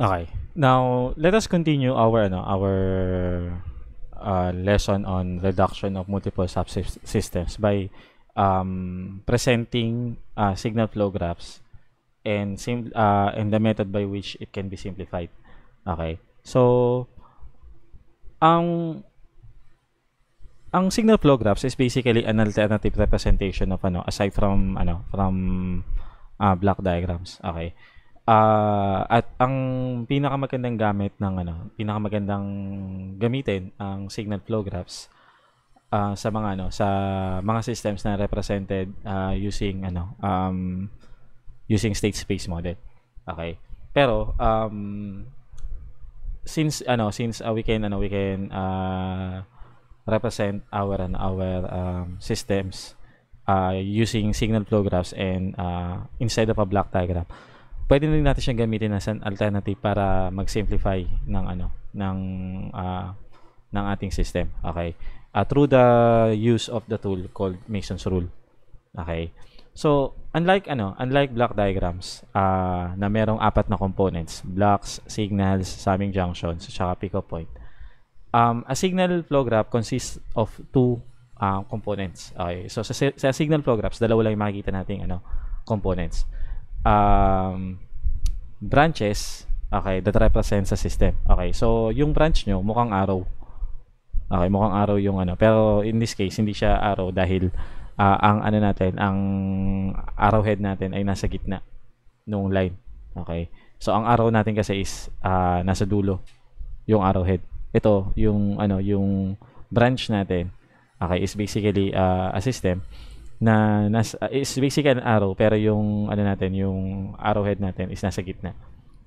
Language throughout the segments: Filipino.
Okay. Now, let us continue our ano, our uh, lesson on reduction of multiple subsystems by um, presenting uh, signal flow graphs and sim uh, and the method by which it can be simplified. Okay. So ang ang signal flow graphs is basically an alternative representation of ano aside from ano from uh, block diagrams. Okay. Uh, at ang pinakamagandang gamit ng ano, pinakamagandang gamitin ang signal flow graphs uh, sa mga ano, sa mga systems na represented uh, using ano, um, using state space model. Okay. Pero um, since ano, since uh, we can ano, we can uh, represent our and our um, systems uh, using signal flow graphs and uh, inside of a block diagram pwede rin natin siyang gamitin as an alternative para mag-simplify ng ano ng uh, ng ating system. Okay. Uh, through the use of the tool called Mason's rule. Okay. So, unlike ano, unlike block diagrams uh, na merong apat na components, blocks, signals, summing junctions, at saka pickup point. Um, a signal flow graph consists of two uh, components. Okay. So, sa, sa signal flow graphs, dalawa lang yung makikita nating ano, components um, branches, okay, that represents a system. Okay, so yung branch nyo, mukhang arrow. Okay, mukhang arrow yung ano. Pero in this case, hindi siya arrow dahil uh, ang ano natin, ang arrowhead natin ay nasa gitna nung line. Okay. So ang arrow natin kasi is uh, nasa dulo yung arrowhead. Ito yung ano, yung branch natin. Okay, is basically uh, a system na nas, uh, is basically an arrow pero yung ano natin yung arrowhead natin is nasa gitna.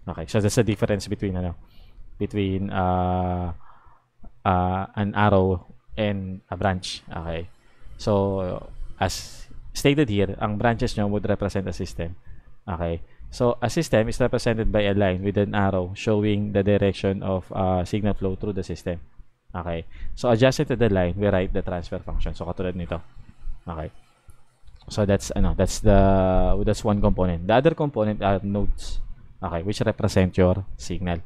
Okay, so that's the difference between ano between uh, uh, an arrow and a branch. Okay. So as stated here, ang branches nyo would represent a system. Okay. So a system is represented by a line with an arrow showing the direction of uh, signal flow through the system. Okay. So adjacent to the line, we write the transfer function. So katulad nito. Okay. So that's ano, that's the that's one component. The other component are nodes. Okay, which represent your signal.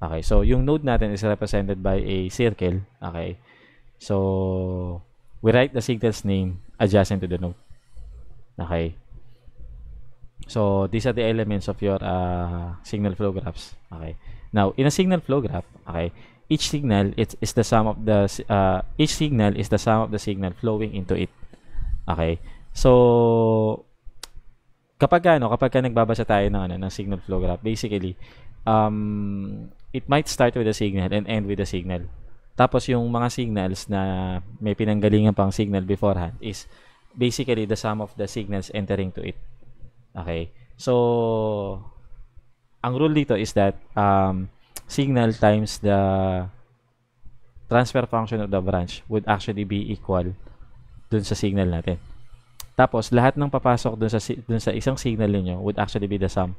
Okay, so yung node natin is represented by a circle. Okay. So we write the signal's name adjacent to the node. Okay. So these are the elements of your uh, signal flow graphs. Okay. Now, in a signal flow graph, okay, each signal it is the sum of the uh, each signal is the sum of the signal flowing into it. Okay. So, kapag ano, kapag ka nagbabasa tayo ng, ano, ng signal flow graph, basically, um, it might start with a signal and end with a signal. Tapos yung mga signals na may pinanggalingan pang signal beforehand is basically the sum of the signals entering to it. Okay? So, ang rule dito is that um, signal times the transfer function of the branch would actually be equal dun sa signal natin. Tapos, lahat ng papasok dun sa, dun sa isang signal niyo would actually be the sum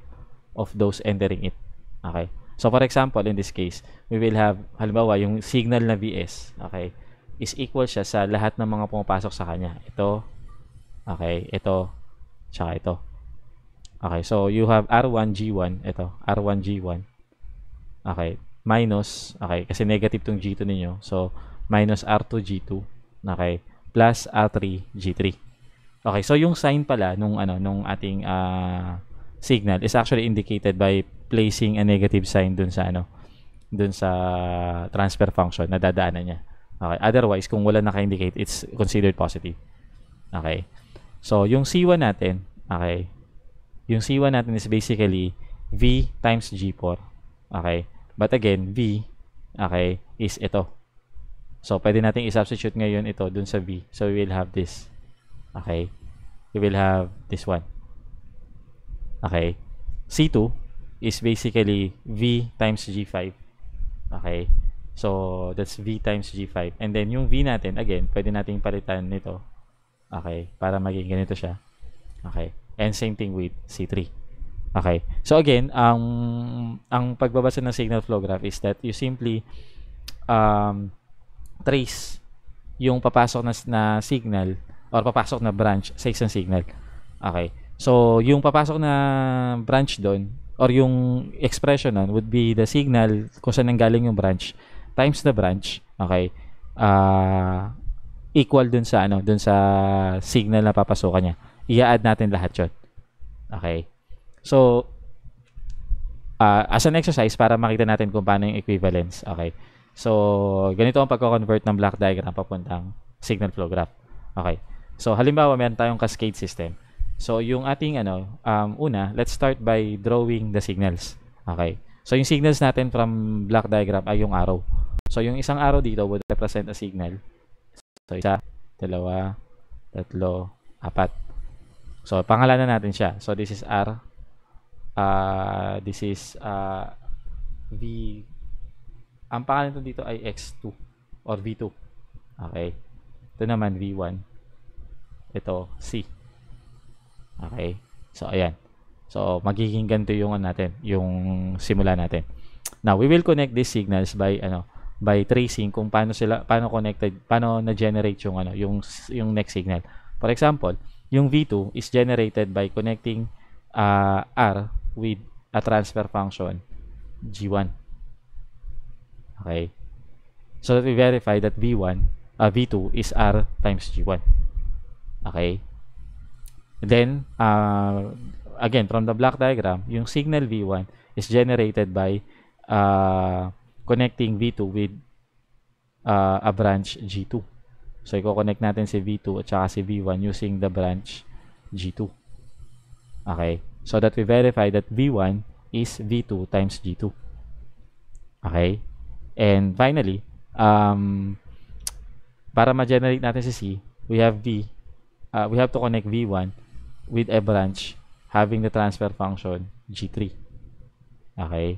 of those entering it. Okay? So, for example, in this case, we will have, halimbawa, yung signal na VS, okay, is equal siya sa lahat ng mga pumapasok sa kanya. Ito, okay, ito, tsaka ito. Okay, so you have R1, G1, ito, R1, G1, okay, minus, okay, kasi negative tong G2 ninyo, so minus R2, G2, okay, plus R3, G3. Okay, so yung sign pala nung ano nung ating uh, signal is actually indicated by placing a negative sign dun sa ano dun sa transfer function na dadaanan niya. Okay, otherwise kung wala naka-indicate, it's considered positive. Okay. So yung C1 natin, okay. Yung C1 natin is basically V times G4. Okay. But again, V okay is ito. So pwede nating i-substitute ngayon ito dun sa V. So we will have this. Okay you will have this one. Okay. C2 is basically V times G5. Okay. So, that's V times G5. And then, yung V natin, again, pwede nating palitan nito. Okay. Para maging ganito siya. Okay. And same thing with C3. Okay. So, again, ang, ang pagbabasa ng signal flow graph is that you simply um, trace yung papasok na, na signal or papasok na branch sa isang signal. Okay. So, yung papasok na branch doon or yung expression nun would be the signal kung saan nanggaling yung branch times the branch. Okay. Uh, equal dun sa ano, dun sa signal na papasukan niya. Ia-add natin lahat 'yon. Okay. So, uh, as an exercise para makita natin kung paano yung equivalence. Okay. So, ganito ang pagko-convert ng block diagram papuntang signal flow graph. Okay. So halimbawa meron tayong cascade system. So yung ating ano, um, una, let's start by drawing the signals. Okay. So yung signals natin from block diagram ay yung arrow. So yung isang arrow dito would represent a signal. So isa, dalawa, tatlo, apat. So pangalanan natin siya. So this is R. Uh, this is uh, V. Ang pangalan dito ay X2 or V2. Okay. Ito naman V1 ito C. Okay? So, ayan. So, magiging ganito yung ano natin, yung simula natin. Now, we will connect these signals by ano, by tracing kung paano sila paano connected, paano na-generate yung ano, yung yung next signal. For example, yung V2 is generated by connecting uh, R with a transfer function G1. Okay? So that we verify that V1, uh, V2 is R times G1. Okay? Then, uh, again, from the block diagram, yung signal V1 is generated by uh, connecting V2 with uh, a branch G2. So, i-connect natin si V2 at saka si V1 using the branch G2. Okay? So, that we verify that V1 is V2 times G2. Okay? And finally, um, para ma-generate natin si C, we have V uh, we have to connect V1 with a branch having the transfer function G3. Okay?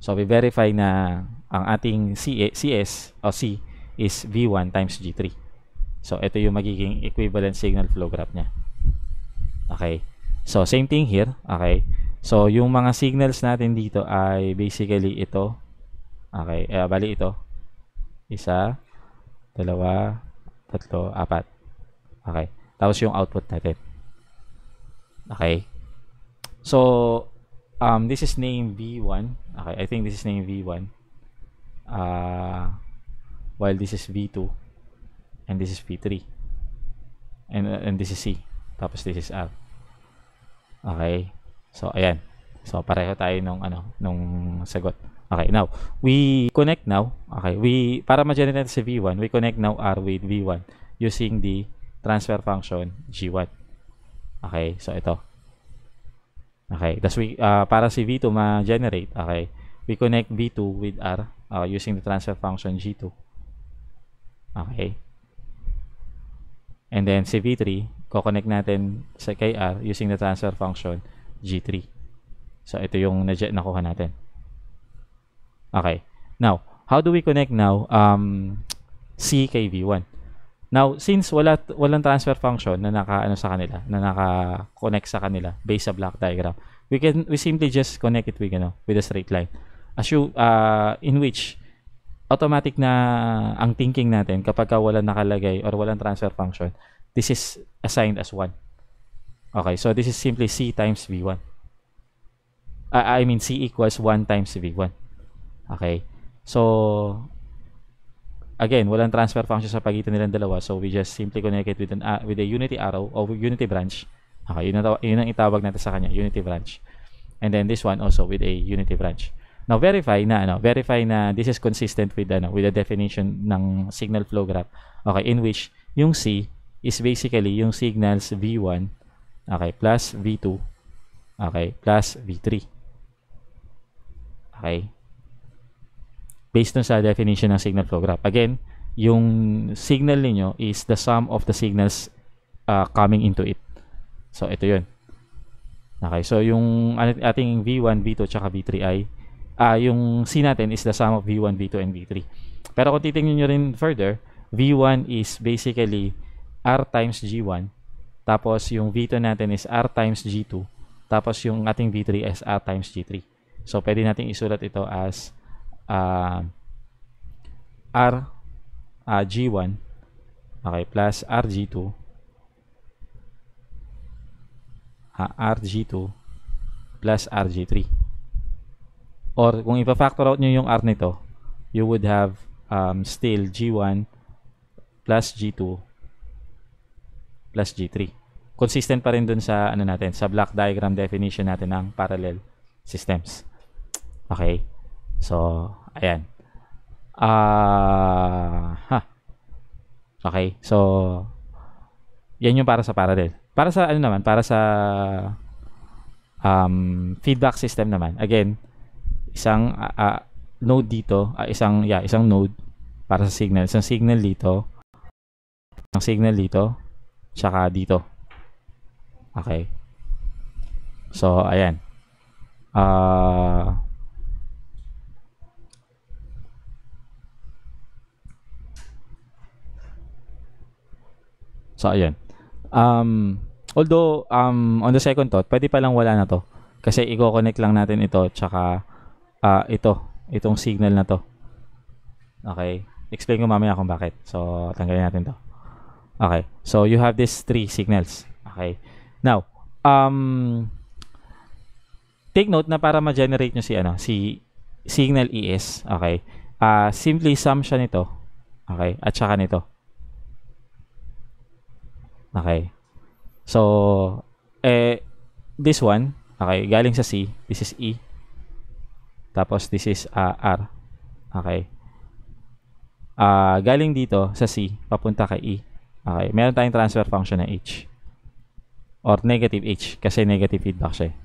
So, we verify na ang ating CS o C is V1 times G3. So, ito yung magiging equivalent signal flow graph niya. Okay? So, same thing here. Okay? So, yung mga signals natin dito ay basically ito. Okay? Eh, bali ito. Isa, dalawa, tatlo, apat. Okay. Tapos yung output natin. Okay. So, um, this is name v1. Okay, I think this is name v1. Uh, while this is v2. And this is v3. And, uh, and this is c. Tapos this is r. Okay. So, ayan. So, pareho tayo nung, ano, nung sagot. Okay, now, we connect now. Okay, we, para ma-generate si V1, we connect now R with V1 using the transfer function g1. Okay, so ito. Okay, that's we uh, para si v2 ma-generate, okay, we connect v2 with r uh, using the transfer function g2. Okay. And then si v3, ko-connect natin sa kay r using the transfer function g3. So ito yung na nakuha natin. Okay. Now, how do we connect now um, C kay V1? Now, since wala walang transfer function na naka ano sa kanila, na naka-connect sa kanila based sa block diagram, we can we simply just connect it with ano, with a straight line. Assume uh, in which automatic na ang thinking natin kapag ka wala nakalagay or walang transfer function, this is assigned as 1. Okay, so this is simply C times V1. Uh, I mean, C equals 1 times V1. Okay. So, again, walang transfer function sa pagitan nilang dalawa. So, we just simply connect it with, an, uh, with a unity arrow or unity branch. Okay, yun ang, yun ang itawag natin sa kanya, unity branch. And then this one also with a unity branch. Now, verify na, ano, verify na this is consistent with, ano, with the definition ng signal flow graph. Okay, in which yung C is basically yung signals V1, okay, plus V2, okay, plus V3. Okay, based on sa definition ng signal flow graph. Again, yung signal niyo is the sum of the signals uh, coming into it. So, ito yun. Okay, so yung ating V1, V2, tsaka V3 ay, uh, yung C natin is the sum of V1, V2, and V3. Pero kung titingnan nyo rin further, V1 is basically R times G1, tapos yung V2 natin is R times G2, tapos yung ating V3 is R times G3. So, pwede natin isulat ito as uh, R uh, ah, G1 okay plus RG2 uh, ah, RG2 plus RG3 or kung ipa-factor out nyo yung R nito you would have um, still G1 plus G2 plus G3 consistent pa rin dun sa ano natin sa block diagram definition natin ng parallel systems okay so Ayan. Ah, uh, ha. Okay. So, yan yung para sa parallel. Para sa, ano naman, para sa um, feedback system naman. Again, isang uh, uh, node dito, uh, isang, yeah, isang node para sa signal. Isang signal dito, isang signal dito, tsaka dito. Okay. So, ayan. Ah, uh, So, ayun. Um, although, um, on the second thought, pwede palang wala na to. Kasi i-connect lang natin ito, tsaka uh, ito, itong signal na to. Okay? Explain ko mamaya kung bakit. So, tanggalin natin to. Okay. So, you have these three signals. Okay. Now, um, take note na para ma-generate nyo si, ano, si signal ES, okay, uh, simply sum siya nito, okay, at saka nito. Okay. So, eh, this one, okay, galing sa C, this is E. Tapos, this is uh, R. Okay. Uh, galing dito sa C, papunta kay E. Okay. Meron tayong transfer function na H. Or negative H, kasi negative feedback siya. Eh.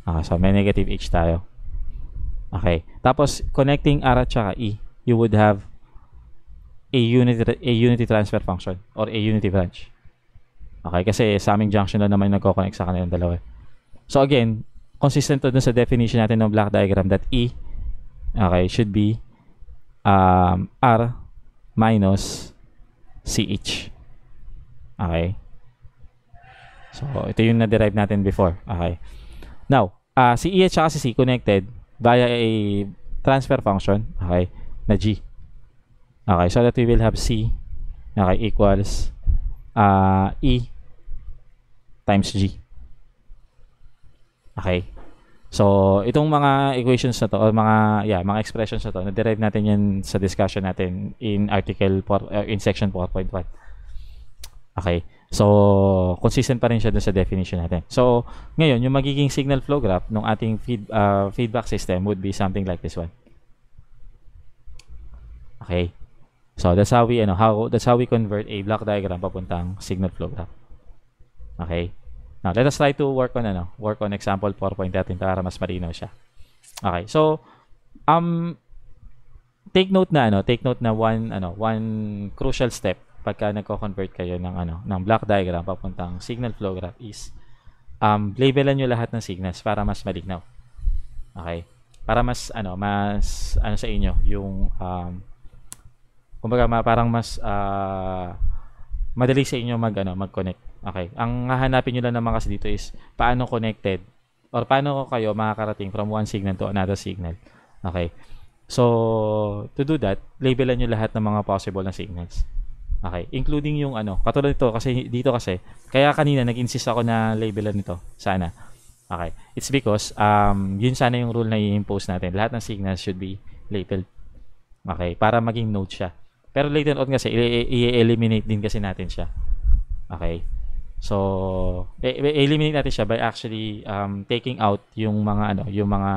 Okay, so may negative H tayo. Okay. Tapos, connecting R at saka E, you would have a unity, a unity transfer function or a unity branch. Okay, kasi sa aming junction lang naman yung nagko-connect sa kanilang dalawa. So again, consistent to sa definition natin ng block diagram that E okay, should be um, R minus CH. Okay? So, ito yung na-derive natin before. Okay. Now, uh, ah, si EH at si C connected via a transfer function, okay, na G. Okay, so that we will have C okay, equals uh, E times G. Okay. So, itong mga equations na to or mga yeah, mga expressions na to, na-derive natin 'yan sa discussion natin in article for, uh, in section 4.1. Okay. So, consistent pa rin siya dun sa definition natin. So, ngayon, yung magiging signal flow graph ng ating feed, uh, feedback system would be something like this one. Okay. So that's how we ano how that's how we convert a block diagram papuntang signal flow graph. Okay? Now let us try to work on ano, work on example 4.13 para mas malinaw siya. Okay. So um take note na ano, take note na one ano, one crucial step pagka nagko-convert kayo ng ano, ng block diagram papuntang signal flow graph is um labelan niyo lahat ng signals para mas malinaw. Okay? Para mas ano, mas ano sa inyo yung um, kumbaga ma, parang mas uh, madali sa inyo mag ano, mag-connect. Okay. Ang hahanapin niyo lang naman kasi dito is paano connected or paano kayo makakarating from one signal to another signal. Okay. So, to do that, labelan niyo lahat ng mga possible na signals. Okay, including yung ano, katulad nito kasi dito kasi kaya kanina nag-insist ako na labelan nito sana. Okay. It's because um yun sana yung rule na i-impose natin. Lahat ng signals should be labeled. Okay, para maging node siya. Pero later on kasi, i-eliminate din kasi natin siya. Okay? So, i e-, e-, eliminate natin siya by actually um, taking out yung mga ano, yung mga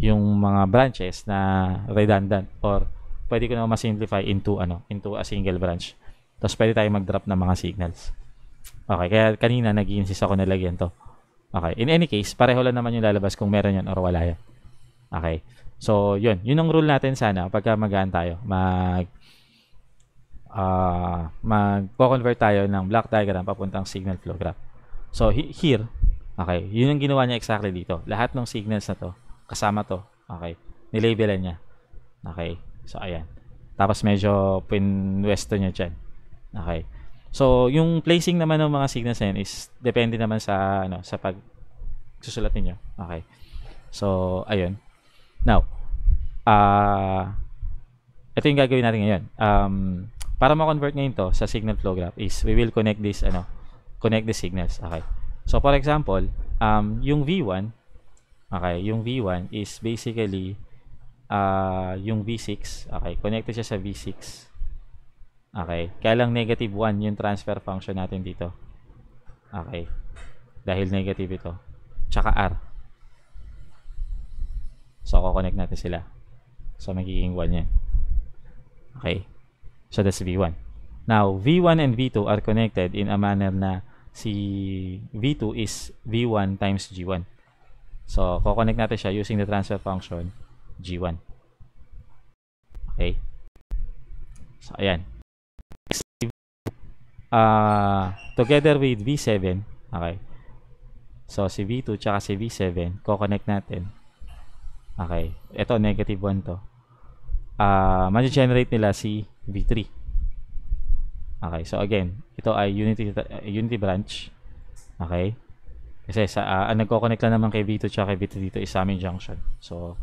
yung mga branches na redundant or pwede ko na ma-simplify into ano, into a single branch. Tapos pwede tayong mag-drop ng mga signals. Okay, kaya kanina nag-insist ako na lagyan to. Okay, in any case, pareho lang naman yung lalabas kung meron yan or wala yan. Okay. So, yun. Yun ang rule natin sana pagka magaan tayo. Mag uh, ah, mag-convert tayo ng block diagram papuntang signal flow graph. So, he here, okay, yun ang ginawa niya exactly dito. Lahat ng signals na to, kasama to, okay, nilabelan niya. Okay, so ayan. Tapos medyo pinwesto niya dyan. Okay. So, yung placing naman ng mga signals na is depende naman sa, ano, sa pag susulat ninyo. Okay. So, ayun. Now, ah, uh, ito yung gagawin natin ngayon. Um, para ma-convert ngayon to sa signal flow graph is we will connect this ano, connect the signals. Okay. So for example, um yung V1, okay, yung V1 is basically uh, yung V6, okay, connected siya sa V6. Okay. Kaya lang negative 1 yung transfer function natin dito. Okay. Dahil negative ito. Tsaka R. So, kukonect natin sila. So, magiging 1 yan. Okay. So that's V1. Now, V1 and V2 are connected in a manner na si V2 is V1 times G1. So, kukonect natin siya using the transfer function G1. Okay. So, ayan. Uh, together with V7, okay. So, si V2 tsaka si V7, kukonect natin. Okay. Ito, negative 1 to uh, ma-generate nila si v3. Okay, so again, ito ay Unity uh, Unity branch. Okay? Kasi sa uh, ang nagko-connect lang naman kay V2 tsaka kay V3 dito is sa junction. So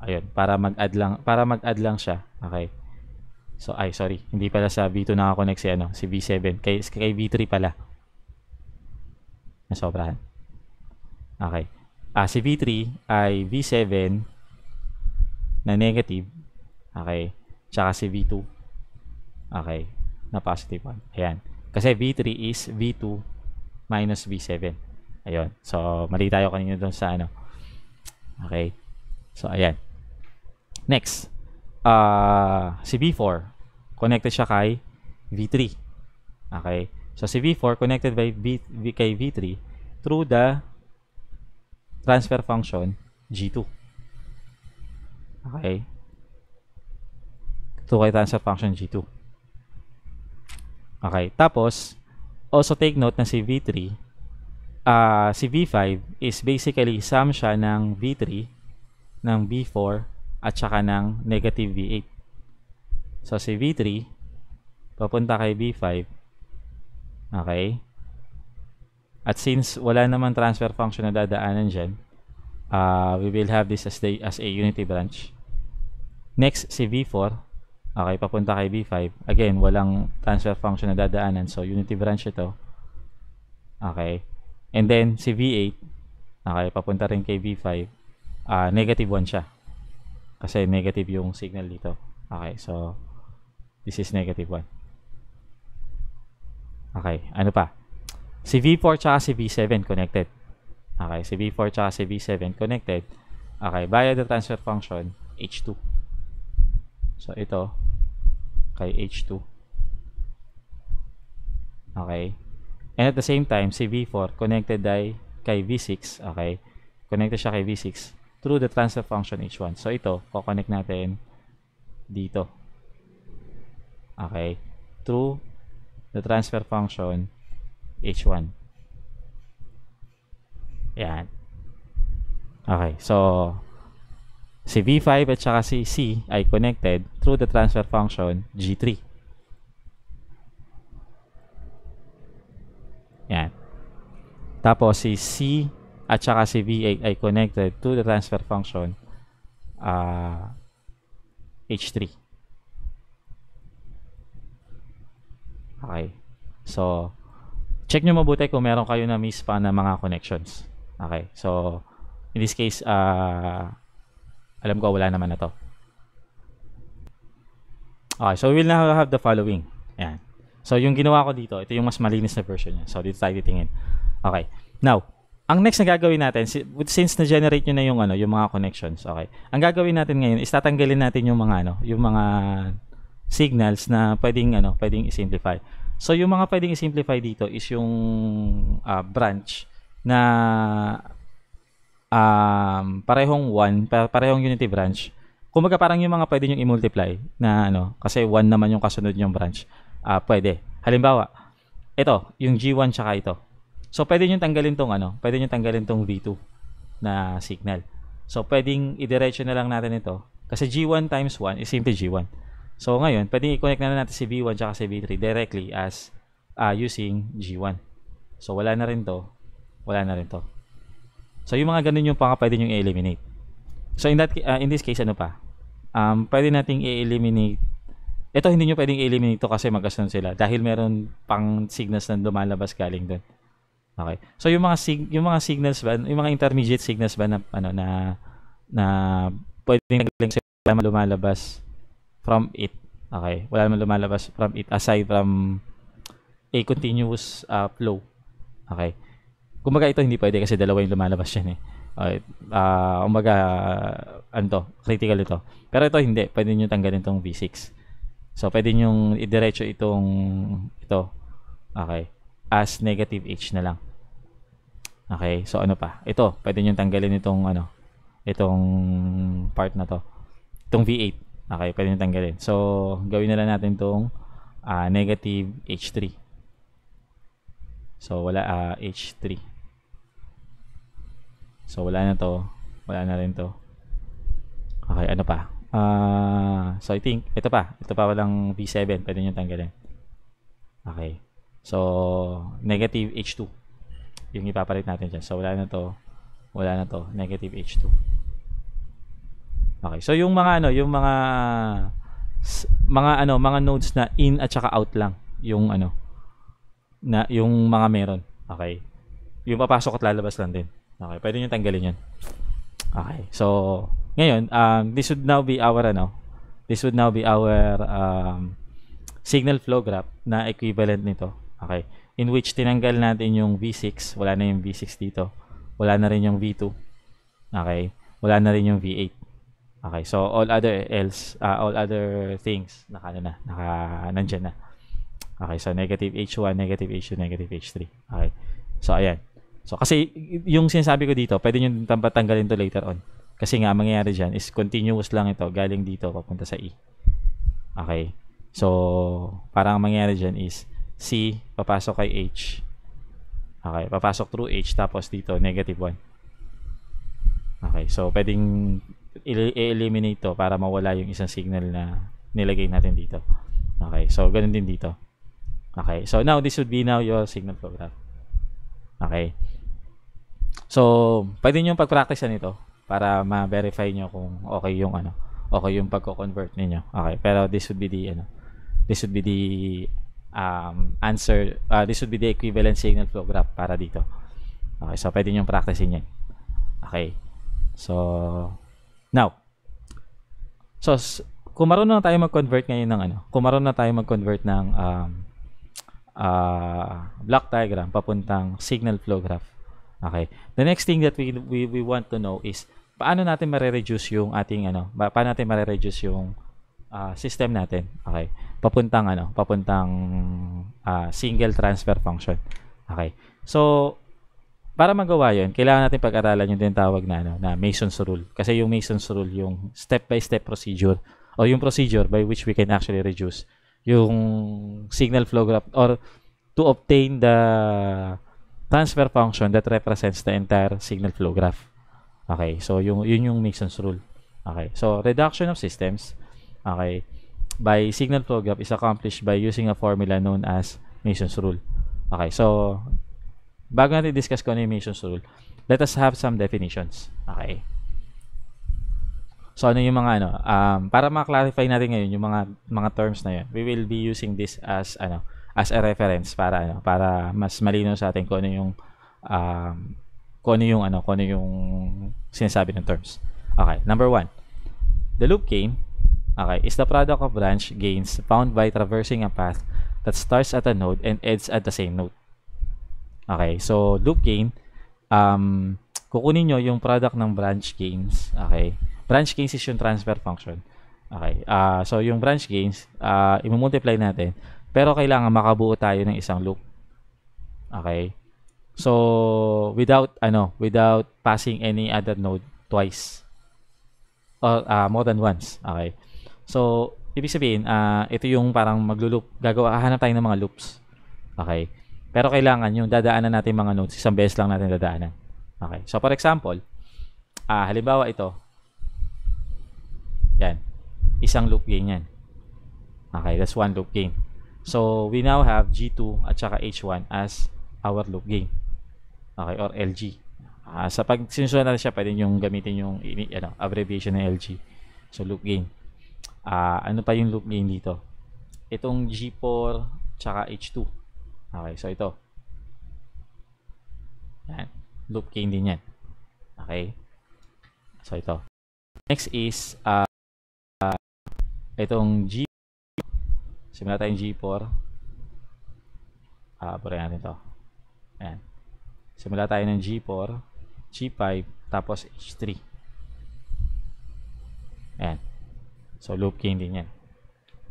ayun, para mag-add lang para mag-add lang siya. Okay. So ay sorry, hindi pala sa V2 naka-connect si ano, si V7 kay kay V3 pala. Nasobrahan. Okay. Ah, si V3 ay V7 na negative Okay. Tsaka si V2. Okay. Na positive 1. Ayan. Kasi V3 is V2 minus V7. Ayun. So, mali tayo kanina doon sa ano. Okay. So, ayan. Next. Uh, si V4. Connected siya kay V3. Okay. So, si V4 connected by V, v kay V3 through the transfer function G2. Okay. Tukay tayo sa function G2. Okay, tapos, also take note na si V3, uh, ah, si V5 is basically sum siya ng V3, ng V4, at saka ng negative V8. So, si V3, papunta kay V5. Okay? At since wala naman transfer function na dadaanan dyan, uh, we will have this as, the, as a unity branch. Next, si V4. Okay, papunta kay B5. Again, walang transfer function na dadaanan. So, unity branch ito. Okay. And then, si V8, okay, papunta rin kay V5. Uh, ah, negative 1 siya. Kasi negative yung signal dito. Okay, so, this is negative 1. Okay, ano pa? Si V4 tsaka si V7 connected. Okay, si V4 tsaka si V7 connected. Okay, via the transfer function, H2. So, ito, kay H2. Okay? And at the same time, si V4 connected ay kay V6. Okay? Connected siya kay V6 through the transfer function H1. So, ito, koconnect natin dito. Okay? Through the transfer function H1. Yan. Okay. So, Si V5 at saka si C ay connected through the transfer function G3. Yan. Tapos si C at saka si V8 ay connected to the transfer function uh, ah, H3. Okay. So, check nyo mabuti kung meron kayo na miss pa na mga connections. Okay. So, in this case, uh, alam ko wala naman na to. Okay, so we will now have the following. Ayan. So yung ginawa ko dito, ito yung mas malinis na version niya. So dito tayo titingin. Okay. Now, ang next na gagawin natin, since na-generate nyo na yung, ano, yung mga connections, okay, ang gagawin natin ngayon is tatanggalin natin yung mga, ano, yung mga signals na pwedeng, ano, pwedeng i-simplify. So, yung mga pwedeng i-simplify dito is yung uh, branch na um, parehong 1, parehong unity branch. Kumbaga parang yung mga pwede niyong i-multiply na ano, kasi 1 naman yung kasunod niyong branch. Uh, pwede. Halimbawa, ito, yung G1 tsaka ito. So, pwede nyo tanggalin tong ano, pwede nyo tanggalin tong V2 na signal. So, pwedeng i idiretso na lang natin ito. Kasi G1 times 1 is simply G1. So, ngayon, pwedeng i-connect na lang natin si V1 tsaka si V3 directly as uh, using G1. So, wala na rin to. Wala na rin to. So yung mga ganun yung pang pwede nyo i-eliminate. So in that uh, in this case ano pa? Um pwede nating i-eliminate ito hindi nyo pwedeng i-eliminate to kasi magasan sila dahil meron pang signals na lumalabas galing doon. Okay. So yung mga sig- yung mga signals ba, yung mga intermediate signals ba na ano na na pwedeng galing link sila lumalabas from it. Okay. Wala naman lumalabas from it aside from a continuous uh, flow. Okay. Kumbaga ito hindi pwede kasi dalawa yung lumalabas yan eh. Okay. Uh, ah, umaga, uh, ano to, critical ito. Pero ito hindi. Pwede nyo tanggalin itong V6. So, pwede nyo idiretso itong ito. Okay. As negative H na lang. Okay. So, ano pa? Ito. Pwede nyo tanggalin itong ano, itong part na to. Itong V8. Okay. Pwede nyo tanggalin. So, gawin na lang natin itong uh, ah, negative H3. So, wala uh, ah, H3. So wala na to. Wala na rin to. Okay, ano pa? Uh, so I think, ito pa. Ito pa walang V7. Pwede nyo tanggalin. Okay. So, negative H2. Yung ipapalit natin dyan. So wala na to. Wala na to. Negative H2. Okay. So yung mga ano, yung mga mga ano, mga nodes na in at saka out lang yung ano na yung mga meron. Okay. Yung papasok at lalabas lang din. Okay, pwede nyo tanggalin yan. Okay, so, ngayon, um, this would now be our, ano, this would now be our um, signal flow graph na equivalent nito. Okay, in which tinanggal natin yung V6, wala na yung V6 dito. Wala na rin yung V2. Okay, wala na rin yung V8. Okay, so all other else, uh, all other things, naka, ano na, naka, nandyan na. Okay, so negative H1, negative H2, negative H3. Okay, so ayan. So kasi yung sinasabi ko dito, pwede nyo tanggalin to later on. Kasi nga, mangyayari dyan is continuous lang ito galing dito papunta sa E. Okay. So, parang mangyayari dyan is C papasok kay H. Okay, papasok through H tapos dito negative 1. Okay, so pwedeng i-eliminate to para mawala yung isang signal na nilagay natin dito. Okay, so ganun din dito. Okay, so now this would be now your signal flow graph. Okay. So, pwede niyo pag-practice nito para ma-verify niyo kung okay yung ano, okay yung pagko-convert niyo. Okay, pero this would be the ano, this would be the um, answer, uh, this would be the equivalent signal flow graph para dito. Okay, so pwede niyo practice yan. Okay. So, now, so, kung marunong na tayo mag-convert ngayon ng ano, kung marunong na tayo mag-convert ng um, uh, block diagram papuntang signal flow graph, Okay. The next thing that we, we, we want to know is paano natin mare-reduce yung ating ano, paano natin mare-reduce yung uh, system natin. Okay. Papuntang ano, papuntang uh, single transfer function. Okay. So para magawa 'yon, kailangan natin pag-aralan yung tinatawag na ano, na Mason's rule. Kasi yung Mason's rule yung step-by-step procedure or yung procedure by which we can actually reduce yung signal flow graph or to obtain the transfer function that represents the entire signal flow graph. Okay, so yung, yun yung Mason's rule. Okay, so reduction of systems okay, by signal flow graph is accomplished by using a formula known as Mason's rule. Okay, so bago natin discuss ko ano yung Mason's rule, let us have some definitions. Okay. So ano yung mga ano, um, para ma-clarify natin ngayon yung mga mga terms na yun, we will be using this as ano, as a reference para ano, para mas malino sa atin kung ano yung um, kung ano yung ano, kung ano yung sinasabi ng terms. Okay, number one. The loop gain okay, is the product of branch gains found by traversing a path that starts at a node and ends at the same node. Okay, so loop gain um, kukunin nyo yung product ng branch gains. Okay, branch gains is yung transfer function. Okay, uh, so yung branch gains, uh, i-multiply natin pero kailangan makabuo tayo ng isang loop. Okay? So, without, ano, without passing any other node twice. Or uh, more than once. Okay? So, ibig sabihin, uh, ito yung parang maglo-loop. Gagawa, hahanap tayo ng mga loops. Okay? Pero kailangan yung dadaanan natin mga nodes, isang beses lang natin dadaanan. Okay? So, for example, uh, halimbawa ito. Yan. Isang loop gain yan. Okay? That's one loop gain. So, we now have G2 at saka H1 as our loop gain. Okay, or LG. Uh, ah, sa pag sinusunod natin siya, pwede yung gamitin yung ano, abbreviation ng LG. So, loop gain. Uh, ah, ano pa yung loop gain dito? Itong G4 tsaka H2. Okay, so ito. Yan. Loop gain din yan. Okay. So, ito. Next is uh, uh, itong G Simula tayong G4. Ah, pura natin to. Ayan. Simula tayo ng G4, G5, tapos H3. Ayun. So, loop gain din yan.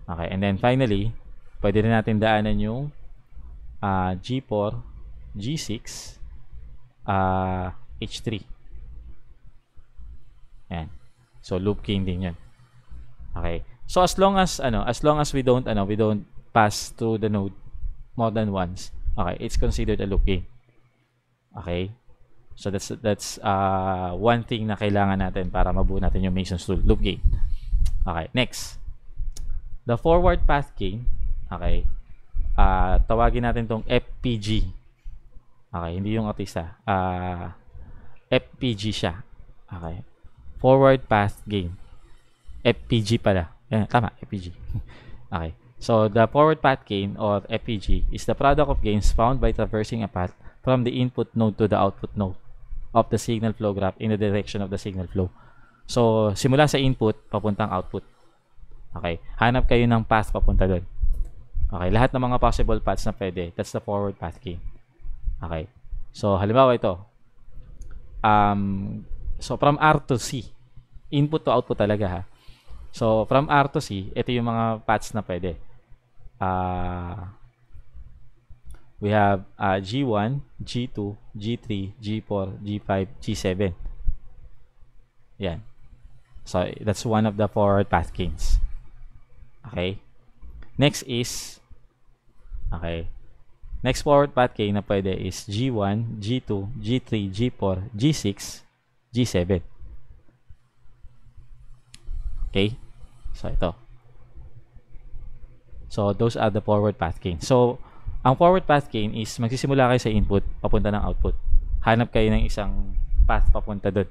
Okay. And then, finally, pwede rin natin daanan yung uh, G4, G6, uh, H3. Ayan. So, loop gain din yan. Okay. So as long as ano, as long as we don't ano, we don't pass through the node more than once, okay, it's considered a loop gain. Okay? So that's that's uh, one thing na kailangan natin para mabuo natin yung Mason's loop gain. Okay, next. The forward path gain, okay? Uh, tawagin natin tong FPG. Okay, hindi yung autista. Uh, FPG siya. Okay. Forward path gain. FPG pala. Yeah, tama, FPG. okay. So, the forward path gain or FPG is the product of gains found by traversing a path from the input node to the output node of the signal flow graph in the direction of the signal flow. So, simula sa input, papuntang output. Okay. Hanap kayo ng path papunta doon. Okay. Lahat ng mga possible paths na pwede. That's the forward path gain. Okay. So, halimbawa ito. Um, so, from R to C. Input to output talaga ha. So, from R to C, ito yung mga paths na pwede. Uh, we have uh, G1, G2, G3, G4, G5, G7. Yan. So, that's one of the four pathkins. Okay? Next is, okay, next forward path pathkin na pwede is G1, G2, G3, G4, G6, G7. Okay? So, ito. So, those are the forward path gain. So, ang forward path gain is magsisimula kayo sa input, papunta ng output. Hanap kayo ng isang path papunta doon.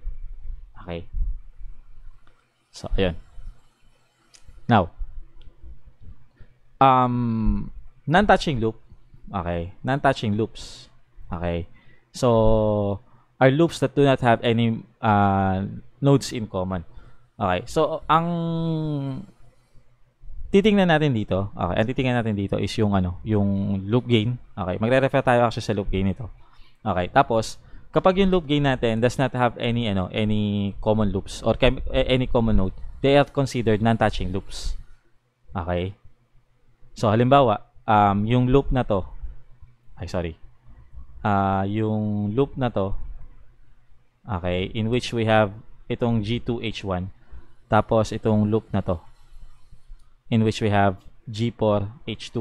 Okay? So, ayun. Now, um, non-touching loop, okay, non-touching loops, okay, so, are loops that do not have any uh, nodes in common. Okay. So, ang titingnan natin dito, okay, ang titingnan natin dito is yung ano, yung loop gain. Okay. Magre-refer tayo actually sa loop gain ito. Okay. Tapos, kapag yung loop gain natin does not have any ano, any common loops or eh, any common node, they are considered non-touching loops. Okay. So, halimbawa, um, yung loop na to, ay sorry, uh, yung loop na to, okay, in which we have itong G2H1 tapos itong loop na to in which we have G4 H2.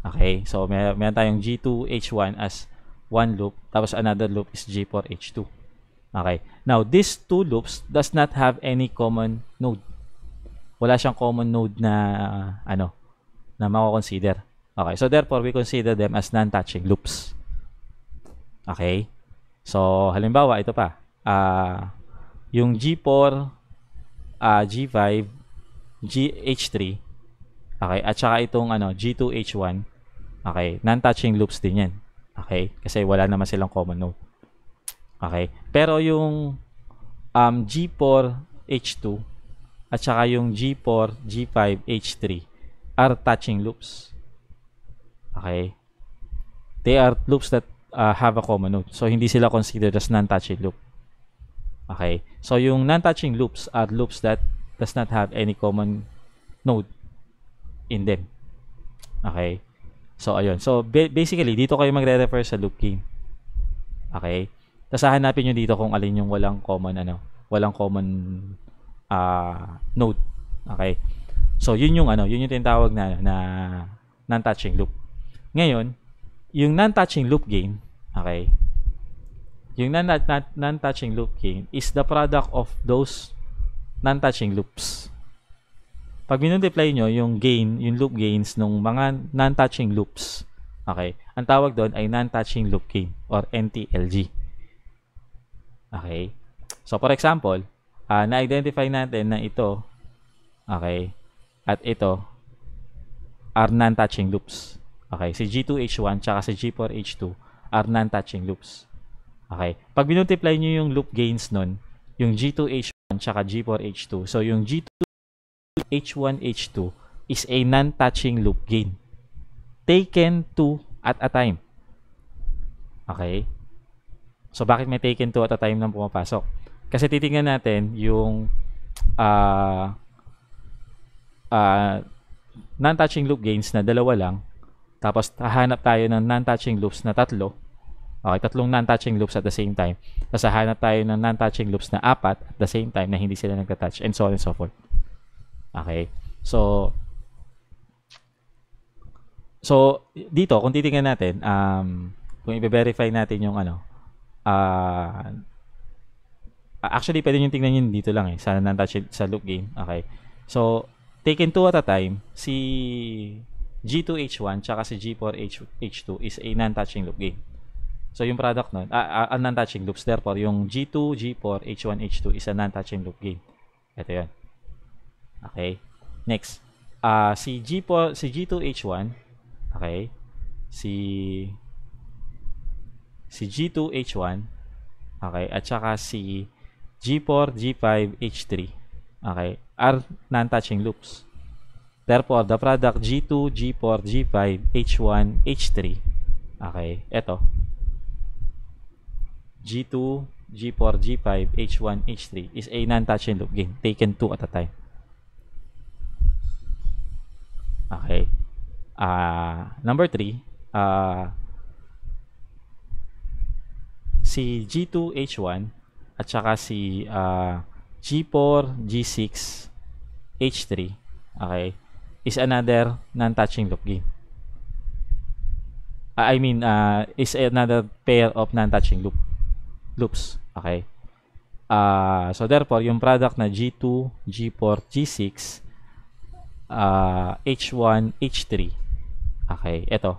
Okay, so may meron tayong G2 H1 as one loop tapos another loop is G4 H2. Okay. Now, these two loops does not have any common node. Wala siyang common node na uh, ano na mako-consider. Okay. So therefore, we consider them as non-touching loops. Okay? So halimbawa ito pa. Uh, yung G4 uh, G5, GH3, okay, at saka itong ano, G2H1, okay, non-touching loops din yan. Okay, kasi wala naman silang common node. Okay, pero yung um, G4, H2, at saka yung G4, G5, H3 are touching loops. Okay? They are loops that uh, have a common node. So, hindi sila considered as non-touching loop. Okay? So, yung non-touching loops are loops that does not have any common node in them. Okay? So, ayun. So, basically, dito kayo magre-refer sa loop key. Okay? Tapos, hahanapin nyo dito kung alin yung walang common, ano, walang common uh, node. Okay? So, yun yung, ano, yun yung tinatawag na, na non-touching loop. Ngayon, yung non-touching loop gain, okay, yung non-touching loop gain is the product of those non-touching loops. Pag minultiply nyo yung gain, yung loop gains ng mga non-touching loops, okay, ang tawag doon ay non-touching loop gain or NTLG. Okay? So, for example, uh, na-identify natin na ito, okay, at ito are non-touching loops. Okay, si G2H1 tsaka si G4H2 are non-touching loops. Okay. Pag minultiply nyo yung loop gains nun, yung G2H1 tsaka G4H2, so yung G2H1H2 is a non-touching loop gain. Taken 2 at a time. Okay? So, bakit may taken 2 at a time lang pumapasok? Kasi titingnan natin yung uh, uh, non-touching loop gains na dalawa lang, tapos hahanap tayo ng non-touching loops na tatlo, Okay, tatlong non-touching loops at the same time. Tapos hahanap tayo ng non-touching loops na apat at the same time na hindi sila nagta-touch and so on and so forth. Okay. So, so dito, kung titingnan natin, um, kung i-verify natin yung ano, uh, actually, pwede nyo tingnan yun dito lang eh, sa non-touching, sa loop game. Okay. So, taken two at a time, si G2H1 tsaka si G4H2 is a non-touching loop game. So yung product nun, uh, uh, non-touching loops. Therefore, yung G2, G4, H1, H2 is a non-touching loop game. Ito yun. Okay. Next. Uh, si G4, si G2, H1, okay, si si G2, H1, okay, at saka si G4, G5, H3, okay, are non-touching loops. Therefore, the product G2, G4, G5, H1, H3, okay, Ito. G2, G4, G5, H1, H3 is a non-touch and loop game. taken 2 at a time. Okay. Uh, number 3, uh, ah, si G2, H1 at saka si uh, G4, G6, H3 okay, is another non-touching loop game. Ah, I mean, uh, is another pair of non-touching loop loops. Okay? Uh, so therefore, yung product na G2, G4, G6, uh, H1, H3. Okay, ito.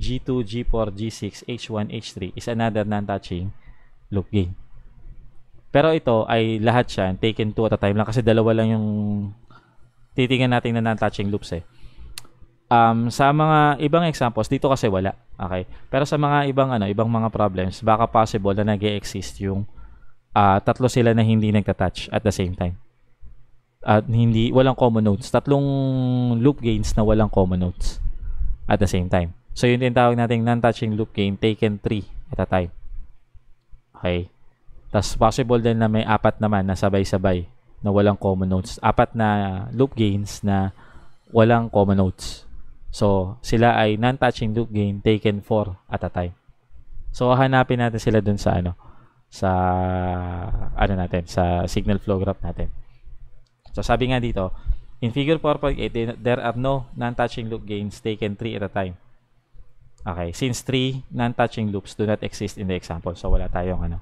G2, G4, G6, H1, H3 is another non-touching loop gain. Pero ito ay lahat siya, taken two at a time lang kasi dalawa lang yung titingnan natin na non-touching loops eh. Um, sa mga ibang examples, dito kasi wala. Okay? Pero sa mga ibang ano, ibang mga problems, baka possible na nag exist yung uh, tatlo sila na hindi nagta-touch at the same time. At hindi, walang common nodes. Tatlong loop gains na walang common nodes at the same time. So, yun din tawag nating non-touching loop gain taken 3 at a time. Okay? tas possible din na may apat naman na sabay-sabay na walang common nodes. Apat na loop gains na walang common nodes. So, sila ay non-touching loop gain taken for at a time. So, hanapin natin sila dun sa ano, sa ano natin, sa signal flow graph natin. So, sabi nga dito, in figure 4.8, there are no non-touching loop gains taken 3 at a time. Okay, since 3 non-touching loops do not exist in the example. So, wala tayong ano.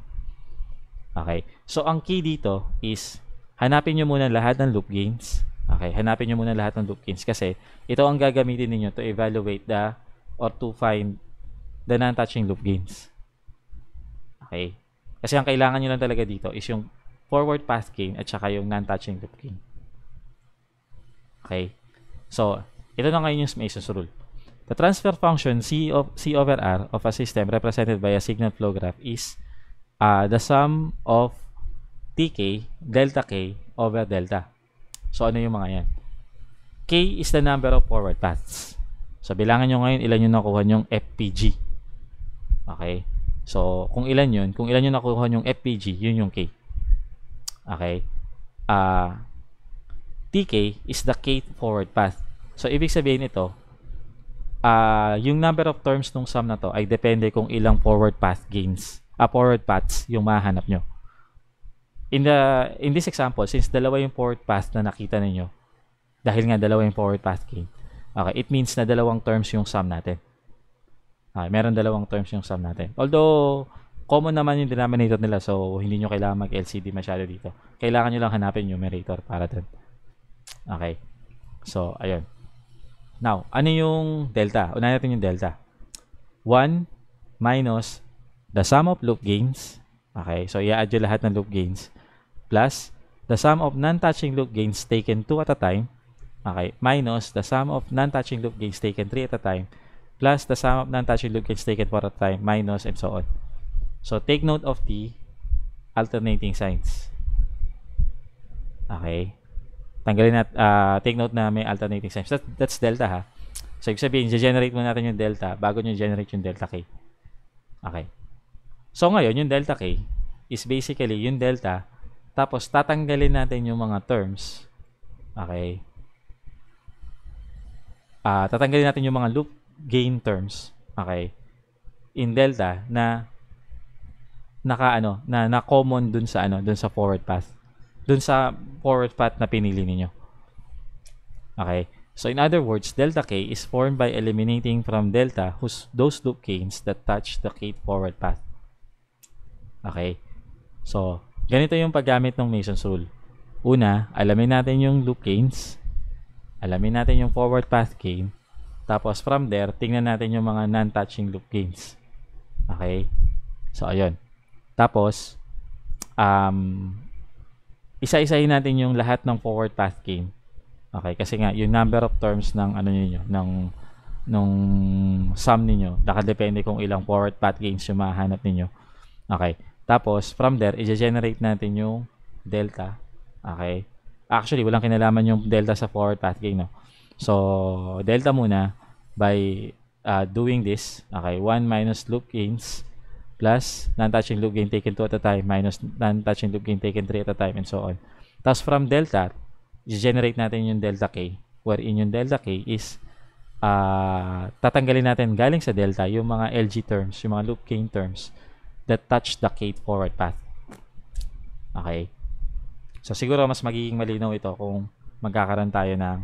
Okay, so ang key dito is hanapin nyo muna lahat ng loop gains Okay, hanapin nyo muna lahat ng loopkins kasi ito ang gagamitin ninyo to evaluate the or to find the non-touching loop gains. Okay? Kasi ang kailangan nyo lang talaga dito is yung forward path gain at saka yung non-touching loop gain. Okay? So, ito na ngayon yung Mason's rule. The transfer function C, of, C over R of a system represented by a signal flow graph is uh, the sum of tk delta k over delta. So, ano yung mga yan? K is the number of forward paths. So, bilangan nyo ngayon ilan yung nakuha yung FPG. Okay? So, kung ilan yun, kung ilan yung nakuha yung FPG, yun yung K. Okay? Uh, ah, TK is the Kth forward path. So, ibig sabihin ito, uh, ah, yung number of terms nung sum na to ay depende kung ilang forward path gains, uh, forward paths yung mahanap nyo in the in this example, since dalawa yung forward path na nakita ninyo, dahil nga dalawa yung forward path gain, okay, it means na dalawang terms yung sum natin. Okay, meron dalawang terms yung sum natin. Although, common naman yung denominator nila, so hindi nyo kailangan mag-LCD masyado dito. Kailangan nyo lang hanapin yung numerator para dun. Okay. So, ayun. Now, ano yung delta? Unahin natin yung delta. 1 minus the sum of loop gains. Okay, so i-add lahat ng loop gains plus the sum of non-touching loop gains taken 2 at a time, okay, minus the sum of non-touching loop gains taken 3 at a time, plus the sum of non-touching loop gains taken 4 at a time, minus, and so on. So, take note of the alternating signs. Okay? Tanggalin natin, uh, ah, take note na may alternating signs. That, that's delta, ha? So, ibig sabihin, generate muna natin yung delta bago nyo generate yung delta K. Okay. So, ngayon, yung delta K is basically yung delta tapos, tatanggalin natin yung mga terms. Okay? Uh, tatanggalin natin yung mga loop gain terms. Okay? In delta na naka ano, na, na common dun sa ano, dun sa forward path. Dun sa forward path na pinili niyo. Okay? So in other words, delta k is formed by eliminating from delta whose those loop gains that touch the k forward path. Okay? So, Ganito yung paggamit ng Mason's rule. Una, alamin natin yung loop gains. Alamin natin yung forward path gain. Tapos from there, tingnan natin yung mga non-touching loop gains. Okay? So, ayun. Tapos, um, isa-isahin natin yung lahat ng forward path gain. Okay? Kasi nga, yung number of terms ng ano niyo ng nung sum niyo nakadepende kung ilang forward path gains yung mahanap niyo Okay. Tapos, from there, i-generate natin yung delta. Okay? Actually, walang kinalaman yung delta sa forward path gain. no? So, delta muna by uh, doing this. Okay, 1 minus loop gains plus non-touching loop gain taken 2 at a time minus non-touching loop gain taken 3 at a time and so on. Tapos, from delta, generate natin yung delta k wherein yung delta k is uh, tatanggalin natin galing sa delta yung mga LG terms, yung mga loop gain terms that touch the Kate forward path. Okay? So, siguro mas magiging malinaw ito kung magkakaroon tayo ng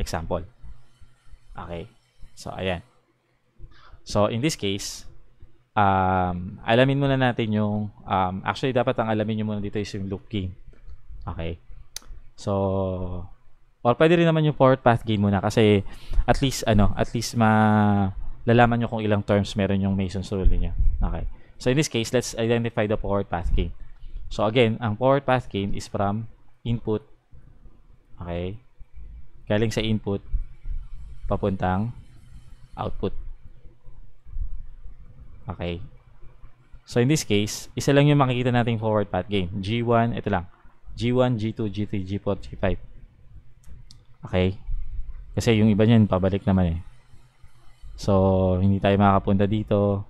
example. Okay? So, ayan. So, in this case, um, alamin muna natin yung, um, actually, dapat ang alamin nyo muna dito is yung loop gain. Okay? So, or pwede rin naman yung forward path gain muna kasi at least, ano, at least ma, lalaman nyo kung ilang terms meron yung Mason's rule niya. Okay? So in this case, let's identify the forward path gain. So again, ang forward path gain is from input. Okay? Galing sa input, papuntang output. Okay? So in this case, isa lang yung makikita nating forward path gain. G1, ito lang. G1, G2, G3, G4, G5. Okay? Kasi yung iba niyan, pabalik naman eh. So, hindi tayo makakapunta dito.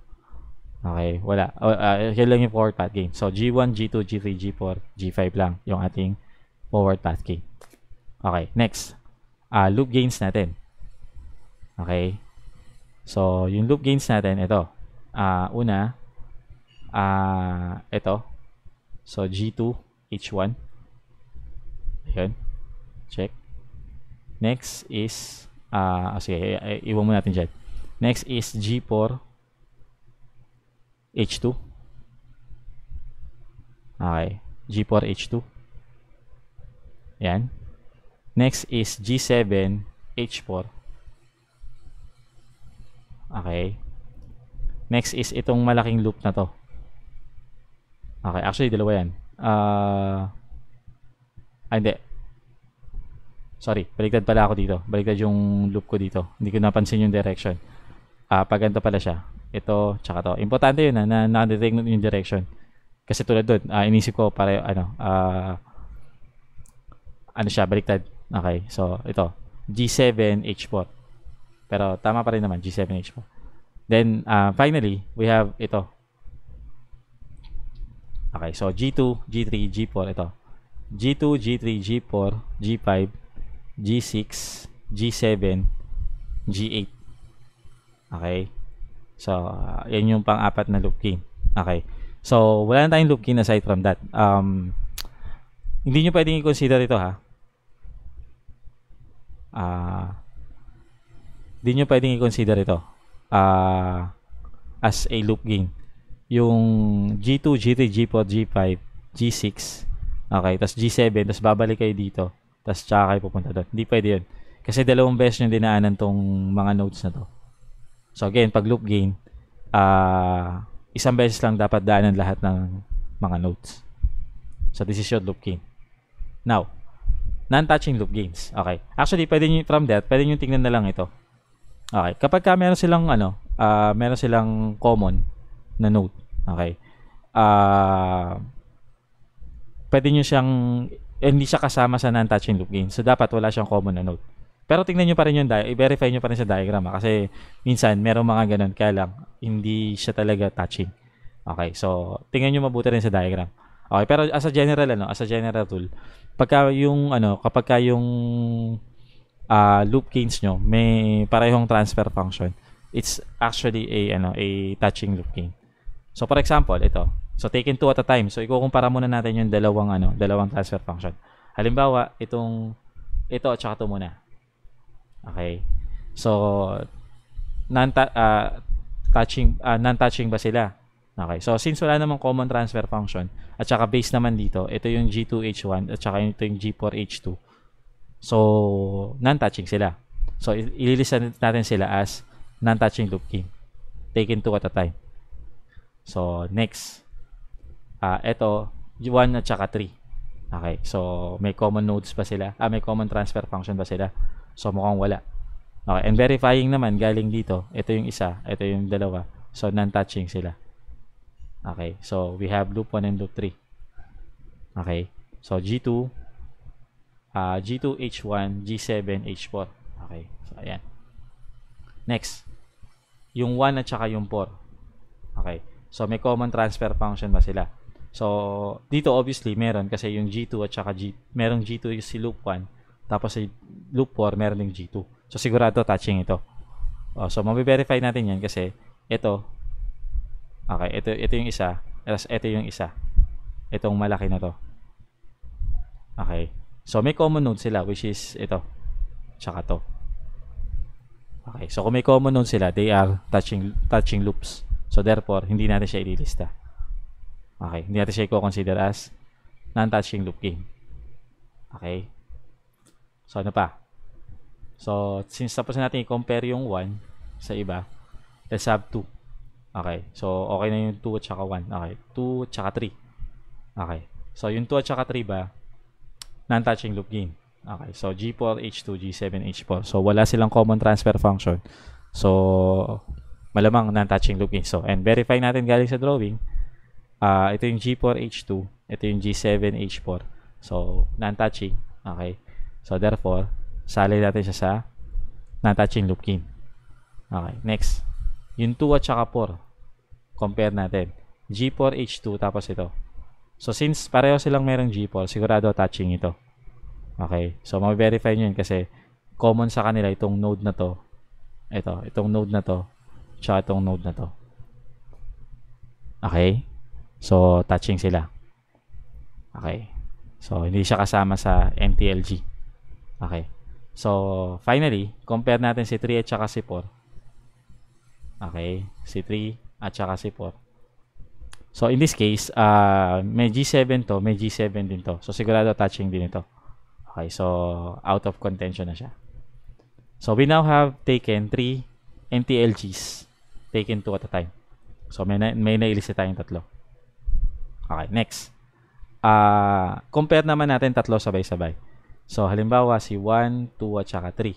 Okay, wala. O, uh, yan lang yung forward path gain. So, G1, G2, G3, G4, G5 lang yung ating forward path gain. Okay, next. Uh, loop gains natin. Okay. So, yung loop gains natin, ito. Uh, una, uh, ito. So, G2, H1. Ayan. Check. Next is, uh, sige, iwan mo natin dyan. Next is G4, H2. Okay. G4, H2. Yan. Next is G7, H4. Okay. Next is itong malaking loop na to. Okay, actually dalawa yan. Uh, ah, hindi. Sorry, baligtad pala ako dito. Baligtad yung loop ko dito. Hindi ko napansin yung direction. Ah, uh, paganda pala siya ito, tsaka to. Importante yun ah, na, na nakadetect na yung direction. Kasi tulad doon, uh, ah, inisip ko para ano, uh, ano siya, baliktad. Okay, so ito, G7H4. Pero tama pa rin naman, G7H4. Then, uh, finally, we have ito. Okay, so G2, G3, G4, ito. G2, G3, G4, G5, G6, G7, G8. Okay? So, uh, yan yung pang-apat na loop gain. Okay. So, wala na tayong loop gain aside from that. Um, hindi nyo pwedeng i-consider ito ha. Uh, hindi nyo pwedeng i-consider ito uh, as a loop gain. Yung G2, G3, G4, G5, G6, okay, tapos G7, tapos babalik kayo dito, tapos tsaka kayo pupunta doon. Hindi pwede yun. Kasi dalawang beses nyo dinaanan tong mga notes na to. So again, pag loop gain, uh, isang beses lang dapat daanan lahat ng mga notes. So this is your loop gain. Now, non-touching loop gains. Okay. Actually, pwede nyo, from that, pwede nyo tingnan na lang ito. Okay. Kapag ka meron silang, ano, uh, meron silang common na note. Okay. Uh, pwede nyo siyang, hindi siya kasama sa non-touching loop gains. So, dapat wala siyang common na note. Pero tingnan nyo pa rin yung diagram, i-verify nyo pa rin sa diagram ha? Ah, kasi minsan merong mga ganun, kaya lang hindi siya talaga touching. Okay, so tingnan nyo mabuti rin sa diagram. Okay, pero as a general ano, as a general rule, pagka yung ano, kapag ka yung uh, loop gains nyo may parehong transfer function, it's actually a ano, a touching loop gain. So for example, ito. So taken two at a time. So ikukumpara muna natin yung dalawang ano, dalawang transfer function. Halimbawa, itong ito at saka ito muna. Okay. So non uh, ah, touching uh, non-touching ba sila? Okay. So since wala namang common transfer function at saka base naman dito, ito yung G2H1 at saka ito yung G4H2. So non-touching sila. So ililista natin sila as non-touching loop game. Taken two at a time. So next ah uh, ito 1 at saka 3. Okay. So may common nodes pa sila? Ah, may common transfer function ba sila? So mukhang wala. Okay, and verifying naman galing dito. Ito yung isa, ito yung dalawa. So non-touching sila. Okay, so we have loop 1 and loop 3. Okay, so G2, uh, G2, H1, G7, H4. Okay, so ayan. Next, yung 1 at saka yung 4. Okay, so may common transfer function ba sila? So, dito obviously meron kasi yung G2 at saka G, merong G2 si loop 1 tapos sa loop 4, meron ding G2. So, sigurado touching ito. Oh, so, mabiverify natin yan kasi ito, okay, ito, ito yung isa, tapos ito yung isa. Itong malaki na to. Okay. So, may common node sila, which is ito. Tsaka to. Okay. So, kung may common node sila, they are touching touching loops. So, therefore, hindi natin siya ililista. Okay. Hindi natin siya i-consider as non-touching loop game. Okay. So, ano pa? So, since tapos natin i-compare yung 1 sa iba, let's have 2. Okay. So, okay na yung 2 at saka 1. Okay. 2 at saka 3. Okay. So, yung 2 at saka 3 ba, non-touching loop gain. Okay. So, G4, H2, G7, H4. So, wala silang common transfer function. So, malamang non-touching loop gain. So, and verify natin galing sa drawing. Uh, ito yung G4, H2. Ito yung G7, H4. So, non-touching. Okay. So, therefore, sali natin siya sa non-touching looking. Okay, next. Yung 2 at saka 4. Compare natin. G4, H2, tapos ito. So, since pareho silang merong G4, sigurado touching ito. Okay, so ma-verify nyo yun kasi common sa kanila itong node na to. Ito, itong node na to. Tsaka itong node na to. Okay, so touching sila. Okay, so hindi siya kasama sa MTLG. Okay. So, finally, compare natin si 3 at saka si 4. Okay. Si 3 at saka si 4. So, in this case, uh, may G7 to, may G7 din to. So, sigurado touching din ito. Okay. So, out of contention na siya. So, we now have taken 3 NTLGs taken 2 at a time. So, may, na may nailista tayong tatlo. Okay, next. Uh, compare naman natin tatlo sabay-sabay. So, halimbawa, si 1, 2, at saka 3.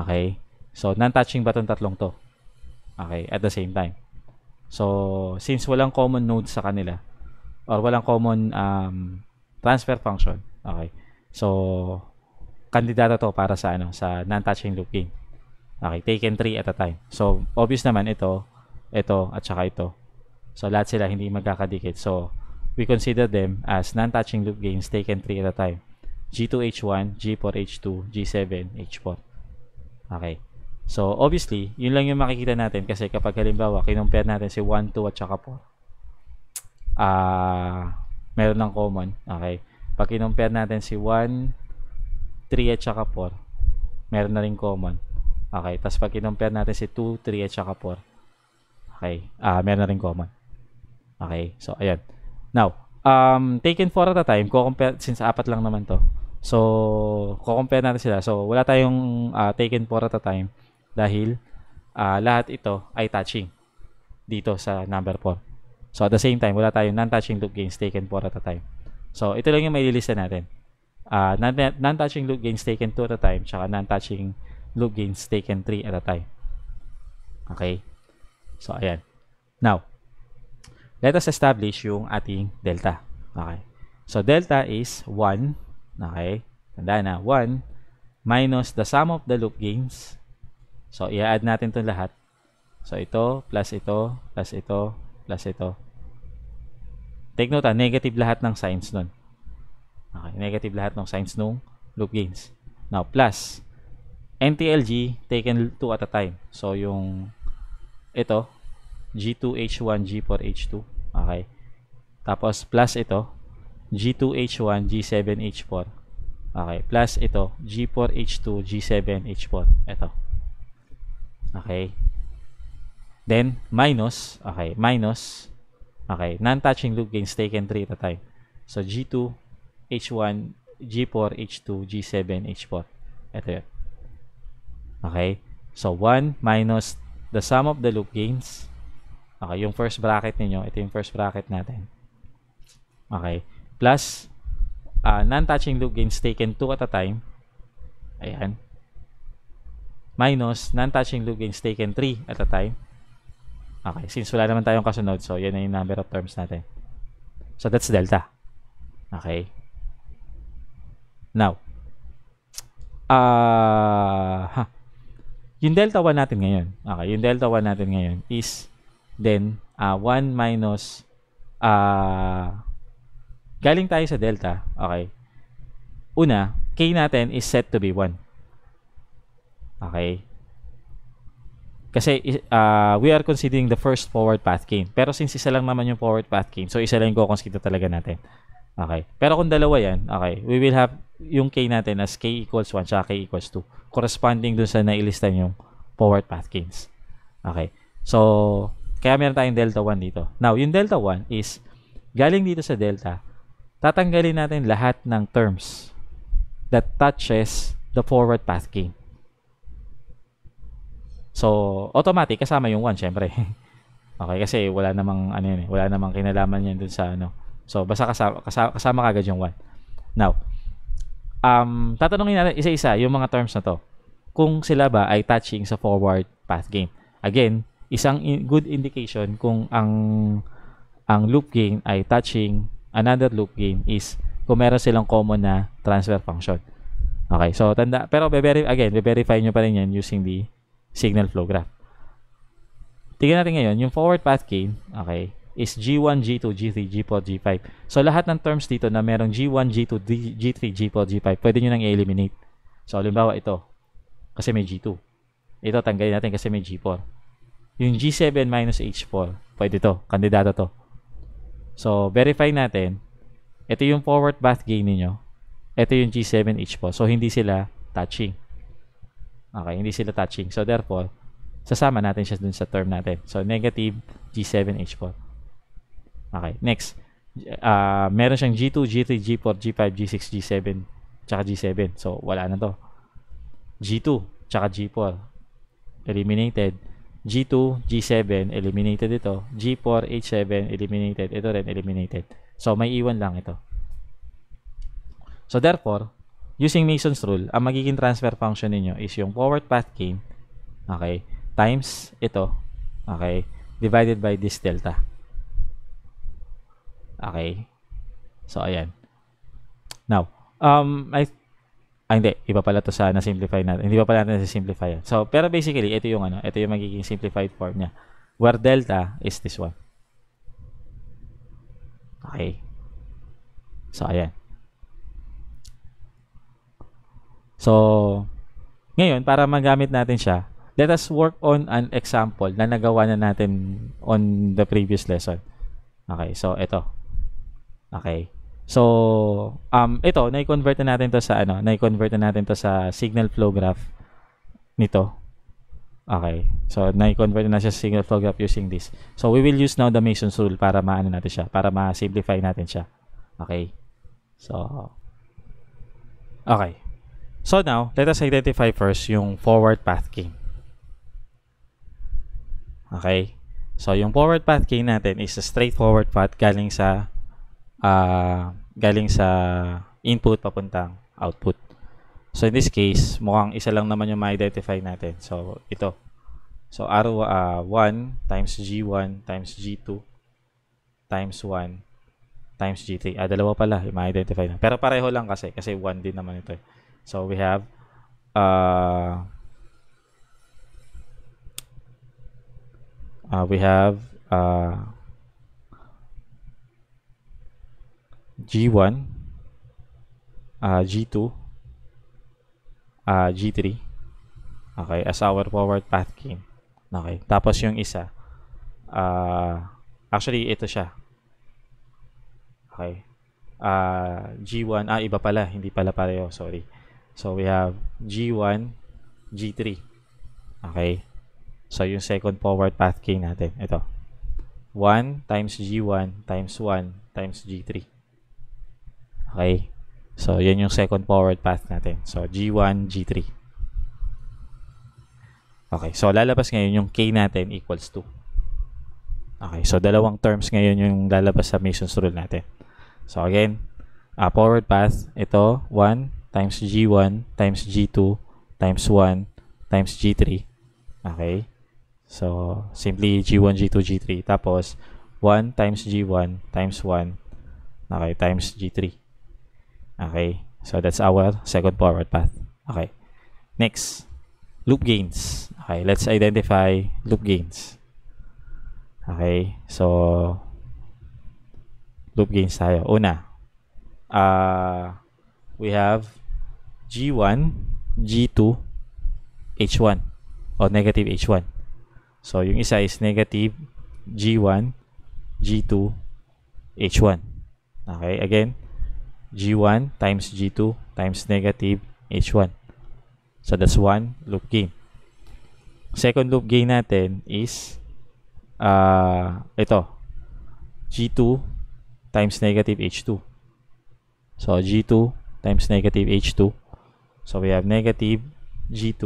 Okay? So, non-touching ba itong tatlong to? Okay, at the same time. So, since walang common node sa kanila, or walang common um, transfer function, okay, so, kandidato to para sa ano sa non-touching loop game. Okay, taken 3 at a time. So, obvious naman ito, ito, at saka ito. So, lahat sila hindi magkakadikit. So, we consider them as non-touching loop games taken 3 at a time. G2H1, G4H2, G7H4. Okay. So, obviously, yun lang yung makikita natin kasi kapag halimbawa, kinumpare natin si 1, 2 at saka 4, ah, uh, meron ng common. Okay. Pag kinumpare natin si 1, 3 at saka 4, meron na rin common. Okay. Tapos pag kinumpare natin si 2, 3 at saka 4, okay, ah, uh, meron na rin common. Okay. So, ayan. Now, um, taken 4 at a time, ko compare since apat lang naman to. So, kukompare natin sila. So, wala tayong uh, taken for at a time dahil uh, lahat ito ay touching dito sa number 4. So, at the same time, wala tayong non-touching loop gains taken for at a time. So, ito lang yung may lilista natin. Uh, non-touching loop gains taken 2 at a time tsaka non-touching loop gains taken 3 at a time. Okay? So, ayan. Now, let us establish yung ating delta. Okay. So, delta is 1 Okay? Tanda na. 1 minus the sum of the loop gains. So, i-add natin itong lahat. So, ito, plus ito, plus ito, plus ito. Take note ah, negative lahat ng signs nun. Okay, negative lahat ng signs nung loop gains. Now, plus, NTLG taken 2 at a time. So, yung ito, G2, H1, G4, H2. Okay. Tapos, plus ito, G2H1, G7H4. Okay, plus ito, G4H2, G7H4. Ito. Okay. Then, minus, okay, minus, okay, non-touching loop gains taken 3 at a time. So, G2, H1, G4, H2, G7, H4. Ito yun. Okay. So, 1 minus the sum of the loop gains. Okay, yung first bracket ninyo, ito yung first bracket natin. Okay plus uh, non-touching loop gains taken 2 at a time. Ayan. Minus non-touching loop gains taken 3 at a time. Okay, since wala naman tayong kasunod, so yan na yung number of terms natin. So that's delta. Okay. Now, uh, ha, yung delta 1 natin ngayon, okay, yung delta 1 natin ngayon is then uh, 1 minus uh, Galing tayo sa delta. Okay. Una, k natin is set to be 1. Okay. Kasi uh, we are considering the first forward path gain. Pero since isa lang naman yung forward path gain, so isa lang yung kukonsider talaga natin. Okay. Pero kung dalawa yan, okay, we will have yung k natin as k equals 1 sa k equals 2. Corresponding dun sa nailista yung forward path gains. Okay. So, kaya meron tayong delta 1 dito. Now, yung delta 1 is galing dito sa delta, tatanggalin natin lahat ng terms that touches the forward path game. So, automatic kasama yung one, syempre. okay, kasi wala namang ano yun, eh, wala namang kinalaman yan dun sa ano. So, basta kasama kasama, kasama kagad yung one. Now, um tatanungin natin isa-isa yung mga terms na to. Kung sila ba ay touching sa forward path game. Again, isang in- good indication kung ang ang loop gain ay touching another loop gain is kung meron silang common na transfer function. Okay, so tanda. Pero be again, be-verify nyo pa rin yan using the signal flow graph. Tignan natin ngayon, yung forward path gain, okay, is G1, G2, G3, G4, G5. So lahat ng terms dito na merong G1, G2, G3, G4, G5, pwede nyo nang i-eliminate. So halimbawa ito, kasi may G2. Ito tanggalin natin kasi may G4. Yung G7 minus H4, pwede to, kandidato to. So, verify natin. Ito yung forward path gain ninyo. Ito yung G7H po. So, hindi sila touching. Okay, hindi sila touching. So, therefore, sasama natin siya dun sa term natin. So, negative G7H po. Okay, next. Uh, meron siyang G2, G3, G4, G5, G6, G7, tsaka G7. So, wala na to. G2, tsaka G4. Eliminated. G2, G7, eliminated ito. G4, H7, eliminated. Ito rin, eliminated. So, may iwan e lang ito. So, therefore, using Mason's rule, ang magiging transfer function ninyo is yung forward path gain, okay, times ito, okay, divided by this delta. Okay. So, ayan. Now, um, I Ah, hindi. Iba pala to sa na-simplify natin. Hindi pa pala natin simplify So, pero basically, ito yung ano, ito yung magiging simplified form niya. Where delta is this one. Okay. So, ayan. So, ngayon, para magamit natin siya, let us work on an example na nagawa na natin on the previous lesson. Okay, so ito. Okay. So, um, ito, na-convert na natin to sa, ano, na-convert na natin to sa signal flow graph nito. Okay. So, na-convert na siya sa signal flow graph using this. So, we will use now the Mason's rule para maano natin siya, para ma-simplify natin siya. Okay. So, okay. So, now, let us identify first yung forward path gain. Okay. So, yung forward path gain natin is a straightforward path galing sa uh, galing sa input papuntang output. So in this case, mukhang isa lang naman yung ma-identify natin. So ito. So R1 uh, ah, times G1 times G2 times 1 times G3. Ah, dalawa pala yung ma-identify na. Pero pareho lang kasi. Kasi 1 din naman ito. Eh. So we have uh, uh, we have uh, G1, uh, G2, uh, G3. Okay, as our forward path game. Okay, tapos yung isa. Uh, actually, ito siya. Okay. Uh, ah, G1, ah, iba pala. Hindi pala pareho, sorry. So, we have G1, G3. Okay. So, yung second forward path gain natin. Ito. 1 times G1 times 1 times G3. Okay? So, yan yung second forward path natin. So, G1, G3. Okay. So, lalabas ngayon yung K natin equals to. Okay. So, dalawang terms ngayon yung lalabas sa Mason's rule natin. So, again, uh, forward path, ito, 1 times G1 times G2 times 1 times G3. Okay? So, simply G1, G2, G3. Tapos, 1 times G1 times 1 okay, times G3. Okay, so that's our second forward path. Okay, next, loop gains. Okay, let's identify loop gains. Okay, so loop gains tayo. Una, uh, we have G1, G2, H1 or negative H1. So, yung isa is negative G1, G2, H1. Okay, again, G1 times G2 times negative H1. So, that's one loop gain. Second loop gain natin is uh, ito. G2 times negative H2. So, G2 times negative H2. So, we have negative G2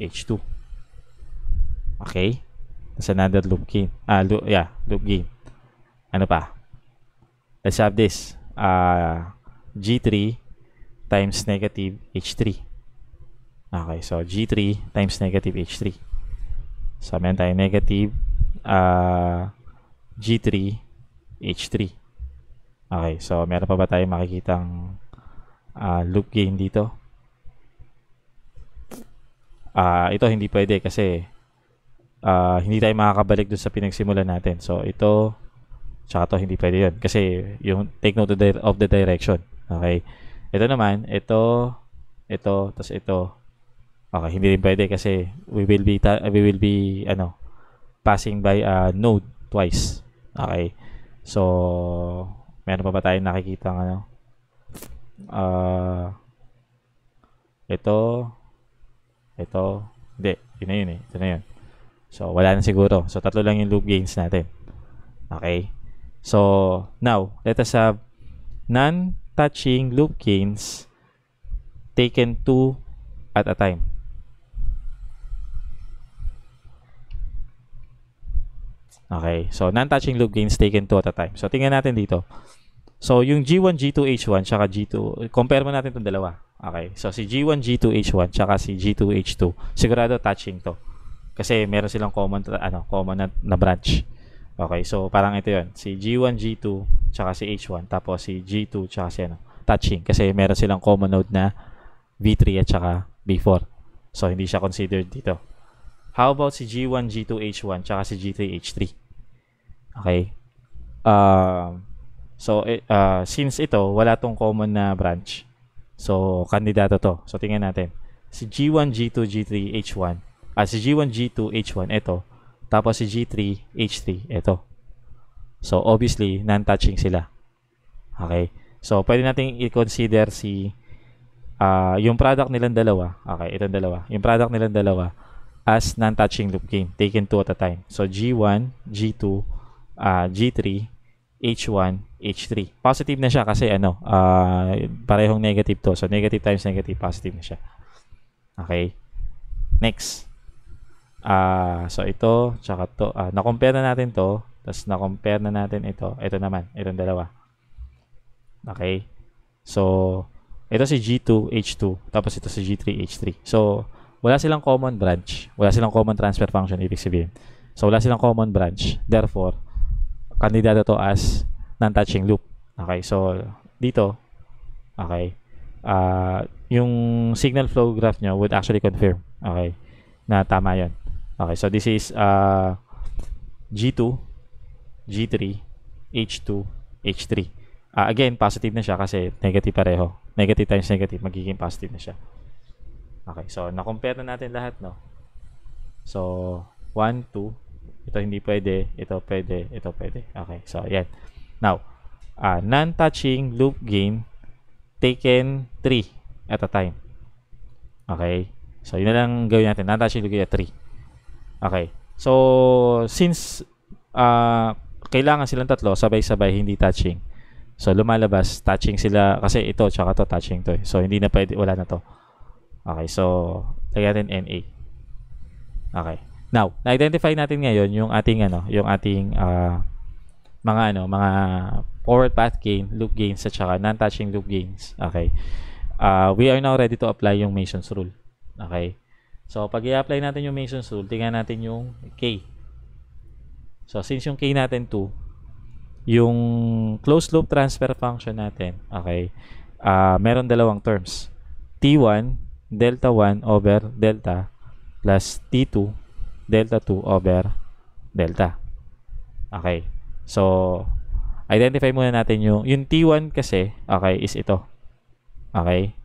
H2. Okay? That's another loop gain. Ah, loop, yeah, loop gain. Ano pa? Let's have this uh, ah, G3 times negative H3. Okay, so G3 times negative H3. So, meron tayo negative uh, G3 H3. Okay, so meron pa ba tayong makikitang uh, loop gain dito? Uh, ito hindi pwede kasi uh, hindi tayo makakabalik dun sa pinagsimulan natin. So, ito Tsaka to, hindi pwede yun. Kasi yung take note of the direction. Okay? Ito naman, ito, ito, tas ito. Okay, hindi rin pwede kasi we will be, ta- we will be, ano, passing by a node twice. Okay? So, meron pa ba tayong nakikita ng ano? uh, ito, ito, hindi, yun na yun eh. Ito na yun. So, wala na siguro. So, tatlo lang yung loop gains natin. Okay? So, now, let us have non-touching loop gains taken two at a time. Okay, so non-touching loop gains taken two at a time. So, tingnan natin dito. So, yung G1, G2, H1, tsaka G2, compare mo natin itong dalawa. Okay, so si G1, G2, H1, tsaka si G2, H2, sigurado touching to. Kasi meron silang common, ano, common na, na branch. Okay, so parang ito yon Si G1, G2, tsaka si H1, tapos si G2, tsaka si ano, touching. Kasi meron silang common node na V3 at tsaka B4. So, hindi siya considered dito. How about si G1, G2, H1, tsaka si G3, H3? Okay. Uh, so, eh, uh, since ito, wala tong common na branch. So, kandidato to. So, tingnan natin. Si G1, G2, G3, H1. Ah, si G1, G2, H1, ito tapos si G3, H3, ito. So, obviously, non-touching sila. Okay? So, pwede nating i-consider si uh, yung product nilang dalawa. Okay, itong dalawa. Yung product nilang dalawa as non-touching loop gain, taken two at a time. So, G1, G2, uh, G3, H1, H3. Positive na siya kasi ano, uh, parehong negative to. So, negative times negative, positive na siya. Okay? Next. Ah, uh, so ito, tsaka to, uh, na-compare na natin to, tapos na-compare na natin ito. Ito naman, itong dalawa. Okay? So, ito si G2, H2, tapos ito si G3, H3. So, wala silang common branch. Wala silang common transfer function, ibig sabihin. So, wala silang common branch. Therefore, kandidato to as non-touching loop. Okay? So, dito, okay, uh, yung signal flow graph nyo would actually confirm. Okay? na tama yan. Okay, so this is uh, G2, G3, H2, H3. Uh, again, positive na siya kasi negative pareho. Negative times negative, magiging positive na siya. Okay, so na-compare na natin lahat, no? So, 1, 2. Ito hindi pwede, ito pwede, ito pwede. Okay, so yan. Now, uh, non-touching loop gain taken 3 at a time. Okay? So, yun na lang gawin natin. Non-touching loop gain at 3. Okay. So, since uh, kailangan silang tatlo, sabay-sabay, hindi touching. So, lumalabas, touching sila. Kasi ito, tsaka to, touching to. Eh. So, hindi na pwede, wala na to. Okay, so, lagyan natin NA. Okay. Now, na-identify natin ngayon yung ating, ano, yung ating, uh, mga, ano, mga forward path gain, loop gains, at saka non-touching loop gains. Okay. Uh, we are now ready to apply yung Mason's rule. Okay. So, pag i-apply natin yung Mason's rule, tingnan natin yung K. So, since yung K natin 2, yung closed loop transfer function natin, okay, uh, meron dalawang terms. T1, delta 1 over delta plus T2, delta 2 over delta. Okay. So, identify muna natin yung, yung T1 kasi, okay, is ito. Okay.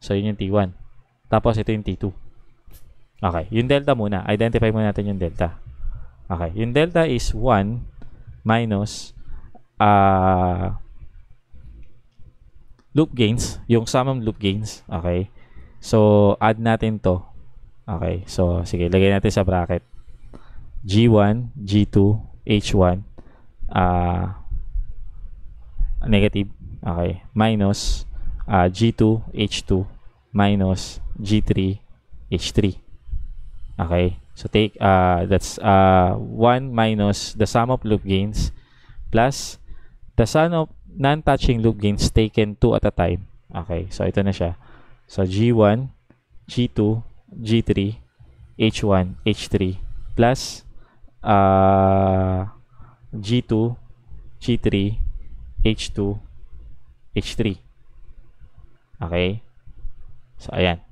So, yun yung T1. Tapos ito yung T2. Okay, yung delta muna. Identify muna natin yung delta. Okay, yung delta is 1 minus uh, loop gains, yung sum loop gains. Okay, so add natin to. Okay, so sige, lagay natin sa bracket. G1, G2, H1, uh, negative, okay, minus uh, G2, H2, minus G3, H3. Okay? So take uh that's uh 1 minus the sum of loop gains plus the sum of non-touching loop gains taken two at a time. Okay, so ito na siya. So G1, G2, G3, H1, H3 plus uh, G2, G3, H2, H3. Okay? So ayan.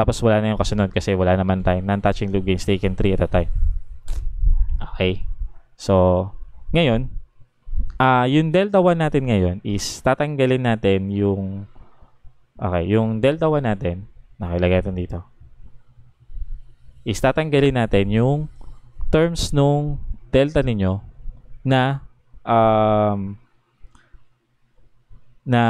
Tapos wala na yung kasunod kasi wala naman tayong non-touching loop gains taken 3 at a time. Okay? So, ngayon, uh, yung delta 1 natin ngayon is tatanggalin natin yung okay, yung delta 1 natin nakilagay natin dito is tatanggalin natin yung terms nung delta ninyo na um, na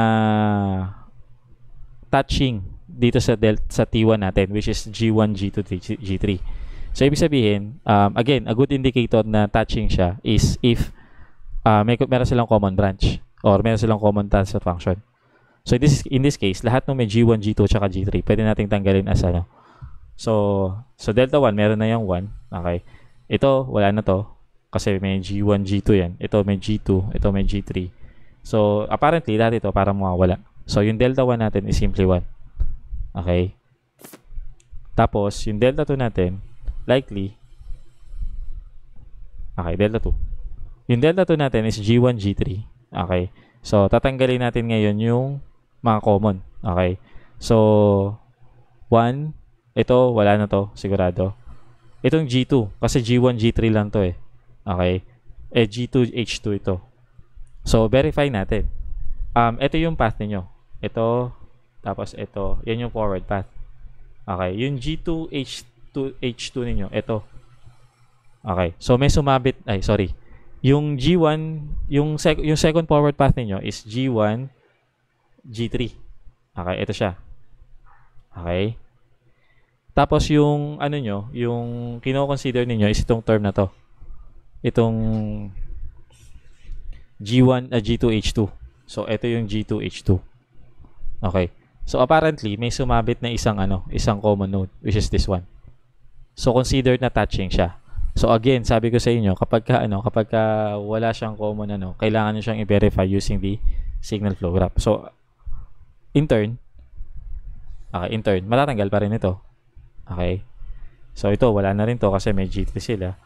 touching dito sa del sa T1 natin which is G1, G2, G3. So ibig sabihin, um, again, a good indicator na touching siya is if uh, may meron silang common branch or meron silang common transfer function. So in this in this case, lahat ng may G1, G2 at G3, pwede nating tanggalin as ano. So so delta 1 meron na yung 1, okay? Ito wala na to kasi may G1, G2 yan. Ito may G2, ito may G3. So apparently lahat ito para mawala. So yung delta 1 natin is simply 1. Okay? Tapos, yung delta 2 natin, likely, okay, delta 2. Yung delta 2 natin is G1, G3. Okay? So, tatanggalin natin ngayon yung mga common. Okay? So, 1, ito, wala na to, sigurado. Itong G2, kasi G1, G3 lang to eh. Okay? Eh, G2, H2 ito. So, verify natin. Um, ito yung path niyo. Ito, tapos ito, yan yung forward path. Okay, yung G2 H2 H2 ninyo, ito. Okay. So may sumabit, ay sorry. Yung G1, yung sec, yung second forward path ninyo is G1 G3. Okay, ito siya. Okay? Tapos yung ano niyo, yung kino-consider ninyo is itong term na to. Itong G1 uh, G2 H2. So ito yung G2 H2. Okay. So apparently, may sumabit na isang ano, isang common node which is this one. So considered na touching siya. So again, sabi ko sa inyo, kapag ka, ano, kapag ka wala siyang common ano, kailangan niyo siyang i-verify using the signal flow graph. So in turn, okay, in turn, matatanggal pa rin ito. Okay? So ito, wala na rin to kasi may G3 sila.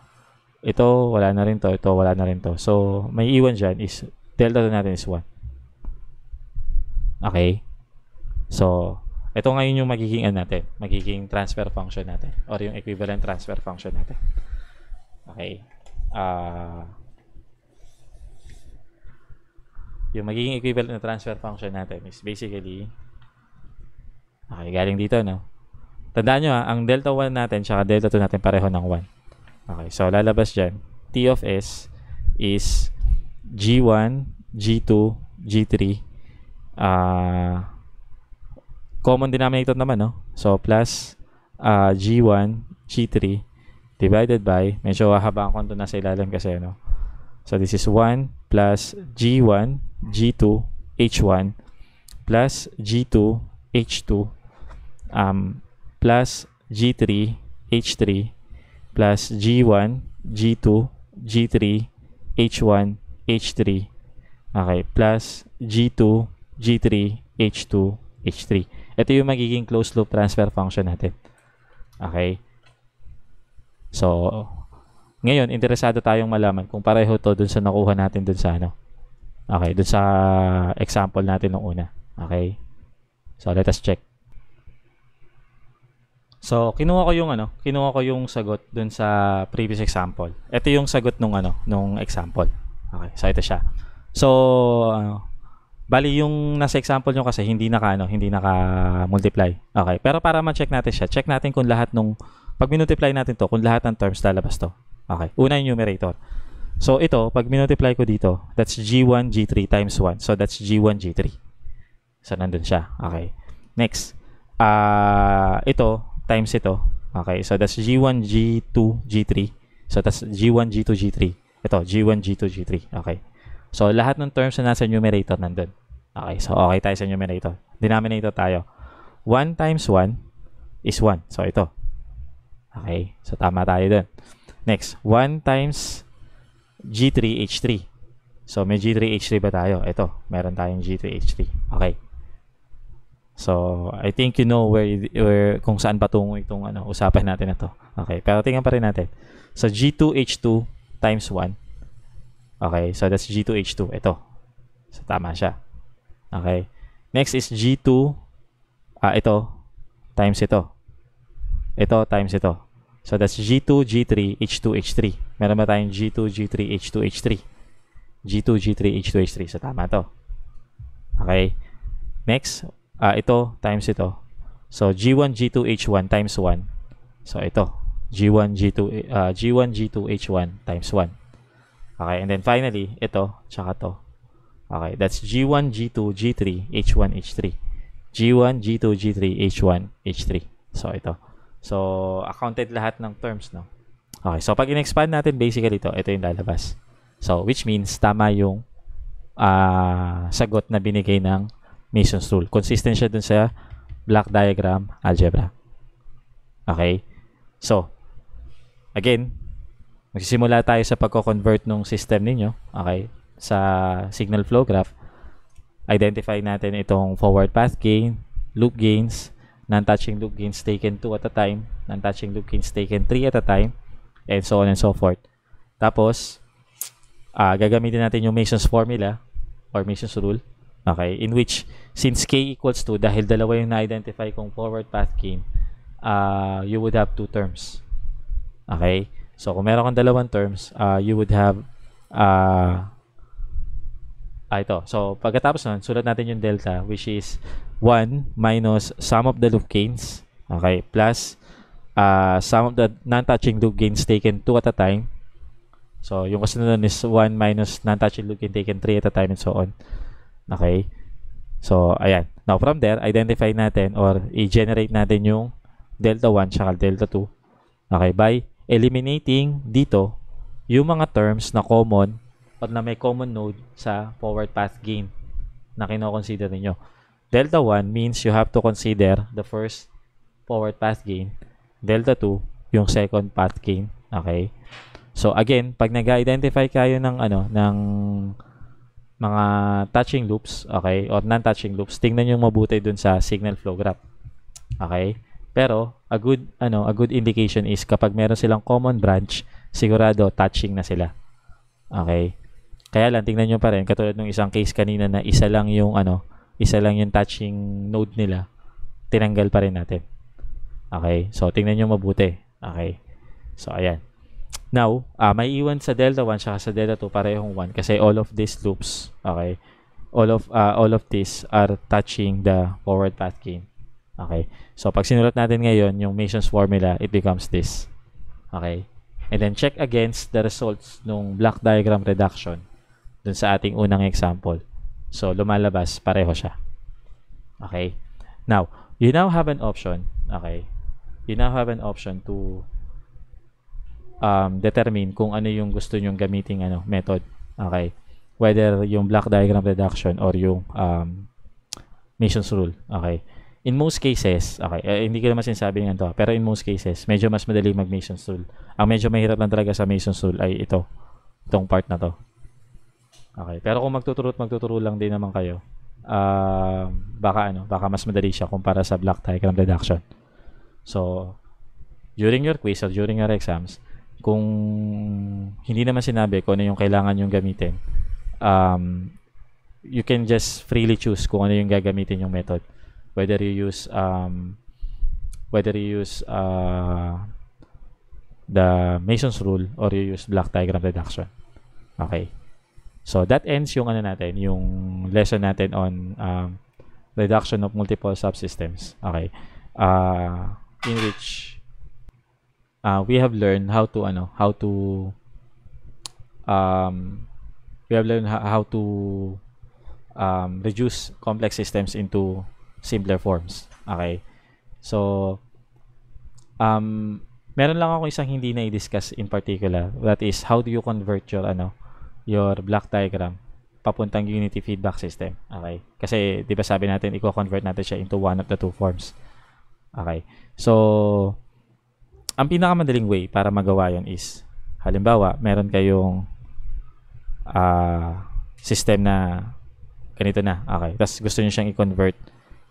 Ito, wala na rin to. Ito, wala na rin to. So may iwan diyan is delta to natin is 1. Okay? So, ito ngayon yung magiging ano natin, magiging transfer function natin or yung equivalent transfer function natin. Okay. Uh, yung magiging equivalent na transfer function natin is basically okay, galing dito, no? Tandaan nyo ha, ah, ang delta 1 natin tsaka delta 2 natin pareho ng 1. Okay, so lalabas dyan, T of S is G1, G2, G3, ah, uh, common denominator naman, no? So, plus uh, G1, G3 divided by, medyo haba ang konto sa ilalim kasi, no? So, this is 1 plus G1, G2, H1 plus G2, H2 um, plus G3, H3 plus G1, G2, G3, H1, H3 okay, plus G2, G3, H2, H3. Ito yung magiging closed loop transfer function natin. Okay? So, ngayon, interesado tayong malaman kung pareho to dun sa nakuha natin dun sa ano. Okay, dun sa example natin nung una. Okay? So, let us check. So, kinuha ko yung ano, kinuha ko yung sagot dun sa previous example. Ito yung sagot nung ano, nung example. Okay, so ito siya. So, ano, Bali yung nasa example nyo kasi hindi naka ano, hindi naka multiply. Okay. Pero para ma-check natin siya, check natin kung lahat nung pag minultiply natin to, kung lahat ng terms lalabas to. Okay. Una yung numerator. So ito, pag minultiply ko dito, that's G1 G3 times 1. So that's G1 G3. So nandun siya. Okay. Next. Ah, uh, ito times ito. Okay. So that's G1 G2 G3. So that's G1 G2 G3. Ito, G1 G2 G3. Okay. So, lahat ng terms na nasa numerator nandun. Okay, so okay tayo sa numerator. Denominator tayo. 1 times 1 is 1. So, ito. Okay, so tama tayo dun. Next, 1 times G3H3. So, may G3H3 ba tayo? Ito, meron tayong G3H3. Okay. So, I think you know where, where kung saan patungo itong ano, usapan natin na to. Okay, pero tingnan pa rin natin. So, G2H2 times 1 Okay, so that's G2H2. Ito. So, tama siya. Okay. Next is G2. Ah, ito. Times ito. Ito times ito. So, that's G2, G3, H2, H3. Meron ba tayong G2, G3, H2, H3? G2, G3, H2, H3. So, tama to. Okay. Next, ah, ito times ito. So, G1, G2, H1 times 1. So, ito. G1, G2, uh, G1, G2, H1 times 1. Okay, and then finally, ito, tsaka to. Okay, that's G1, G2, G3, H1, H3. G1, G2, G3, H1, H3. So, ito. So, accounted lahat ng terms, no? Okay, so pag in-expand natin, basically ito, ito yung lalabas. So, which means, tama yung uh, sagot na binigay ng Mason's Rule. Consistent siya dun sa block diagram algebra. Okay? So, again, Magsisimula tayo sa pagko-convert ng system ninyo, okay? Sa signal flow graph, identify natin itong forward path gain, loop gains, non-touching loop gains taken 2 at a time, non-touching loop gains taken 3 at a time, and so on and so forth. Tapos, uh, gagamitin natin yung Mason's formula or Mason's rule, okay? In which, since k equals 2, dahil dalawa yung na-identify kong forward path gain, uh, you would have two terms. Okay? So, kung meron kang dalawang terms, uh, you would have uh, ah, ito. So, pagkatapos nun, sulat natin yung delta, which is 1 minus sum of the loop gains, okay, plus uh, sum of the non-touching loop gains taken 2 at a time. So, yung kasunod nun is 1 minus non-touching loop gain taken 3 at a time and so on. Okay? So, ayan. Now, from there, identify natin or i-generate natin yung delta 1 tsaka delta 2. Okay, bye eliminating dito yung mga terms na common or na may common node sa forward path gain na kinoconsider ninyo. Delta 1 means you have to consider the first forward path gain. Delta 2, yung second path gain. Okay? So, again, pag nag-identify kayo ng, ano, ng mga touching loops, okay, or non-touching loops, tingnan nyo mabuti dun sa signal flow graph. Okay? Pero a good ano, a good indication is kapag meron silang common branch, sigurado touching na sila. Okay? Kaya lang tingnan niyo pa rin katulad ng isang case kanina na isa lang yung ano, isa lang yung touching node nila. Tinanggal pa rin natin. Okay? So tingnan niyo mabuti. Okay? So ayan. Now, uh, may iwan sa delta 1 saka sa delta 2 parehong 1 kasi all of these loops, okay? All of uh, all of these are touching the forward path gain. Okay. So, pag sinulat natin ngayon, yung Mason's formula, it becomes this. Okay. And then, check against the results nung block diagram reduction dun sa ating unang example. So, lumalabas, pareho siya. Okay. Now, you now have an option. Okay. You now have an option to um, determine kung ano yung gusto nyong gamitin ano, method. Okay. Whether yung block diagram reduction or yung um, Mason's rule. Okay in most cases, okay, eh, hindi ko naman sinasabi ng ganito, pero in most cases, medyo mas madali mag Mason's tool. Ang medyo mahirap lang talaga sa mason tool ay ito, itong part na to. Okay, pero kung magtuturo at magtuturo lang din naman kayo, uh, baka ano, baka mas madali siya kumpara sa block diagram reduction. So, during your quiz or during your exams, kung hindi naman sinabi kung ano yung kailangan yung gamitin, um, you can just freely choose kung ano yung gagamitin yung method whether you use um, whether you use uh, the Mason's rule or you use block diagram reduction. Okay. So that ends yung ano natin, yung lesson natin on um, reduction of multiple subsystems. Okay. Uh, in which uh, we have learned how to ano, how to um, we have learned how to um, reduce complex systems into simpler forms. Okay? So, um, meron lang ako isang hindi na discuss in particular. That is, how do you convert your, ano, your block diagram papuntang Unity feedback system. Okay? Kasi, di ba sabi natin, i-convert natin siya into one of the two forms. Okay? So, ang pinakamadaling way para magawa yon is, halimbawa, meron kayong uh, system na ganito na. Okay. Tapos gusto niyo siyang i-convert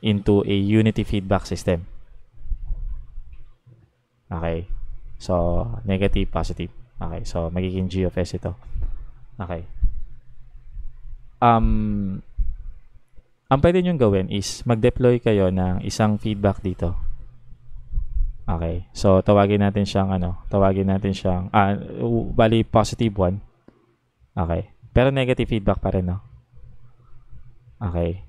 into a unity feedback system. Okay. So, negative, positive. Okay. So, magiging G of S ito. Okay. Um, ang pwede nyo gawin is mag-deploy kayo ng isang feedback dito. Okay. So, tawagin natin siyang ano, tawagin natin siyang, ah, bali positive one. Okay. Pero negative feedback pa rin, no? Okay.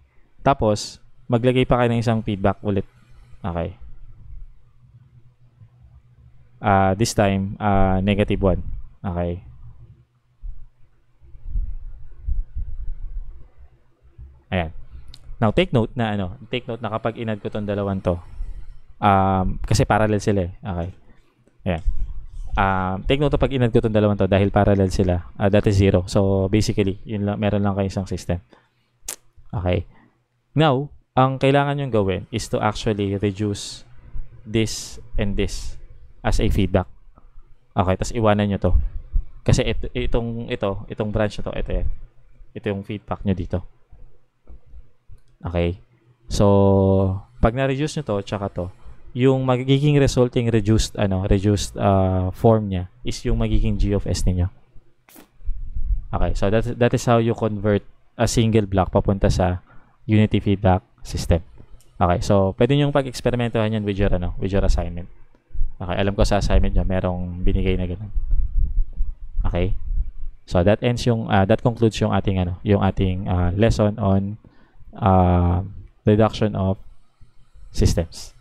Tapos, maglagay pa kayo ng isang feedback ulit. Okay. Uh, this time, uh, negative 1. Okay. Ayan. Now, take note na ano, take note na kapag inad ko tong dalawang to, um, kasi parallel sila eh. Okay. Ayan. Um, take note pag inad ko tong dalawang to dahil parallel sila. Uh, that is zero. So, basically, yun lang, meron lang kayo isang system. Okay. Now, ang kailangan nyong gawin is to actually reduce this and this as a feedback. Okay, tapos iwanan nyo to. Kasi ito, itong, ito, itong branch na to, ito yan. Ito yung feedback nyo dito. Okay? So, pag na-reduce nyo to, tsaka to, yung magiging resulting reduced, ano, reduced uh, form niya is yung magiging G of S ninyo. Okay, so that, that is how you convert a single block papunta sa unity feedback system. Okay, so pwede nyo pag-experimentohan yan with your, ano, with your assignment. Okay, alam ko sa assignment nyo, merong binigay na ganun. Okay? So that ends yung uh, that concludes yung ating ano, yung ating uh, lesson on uh, reduction of systems.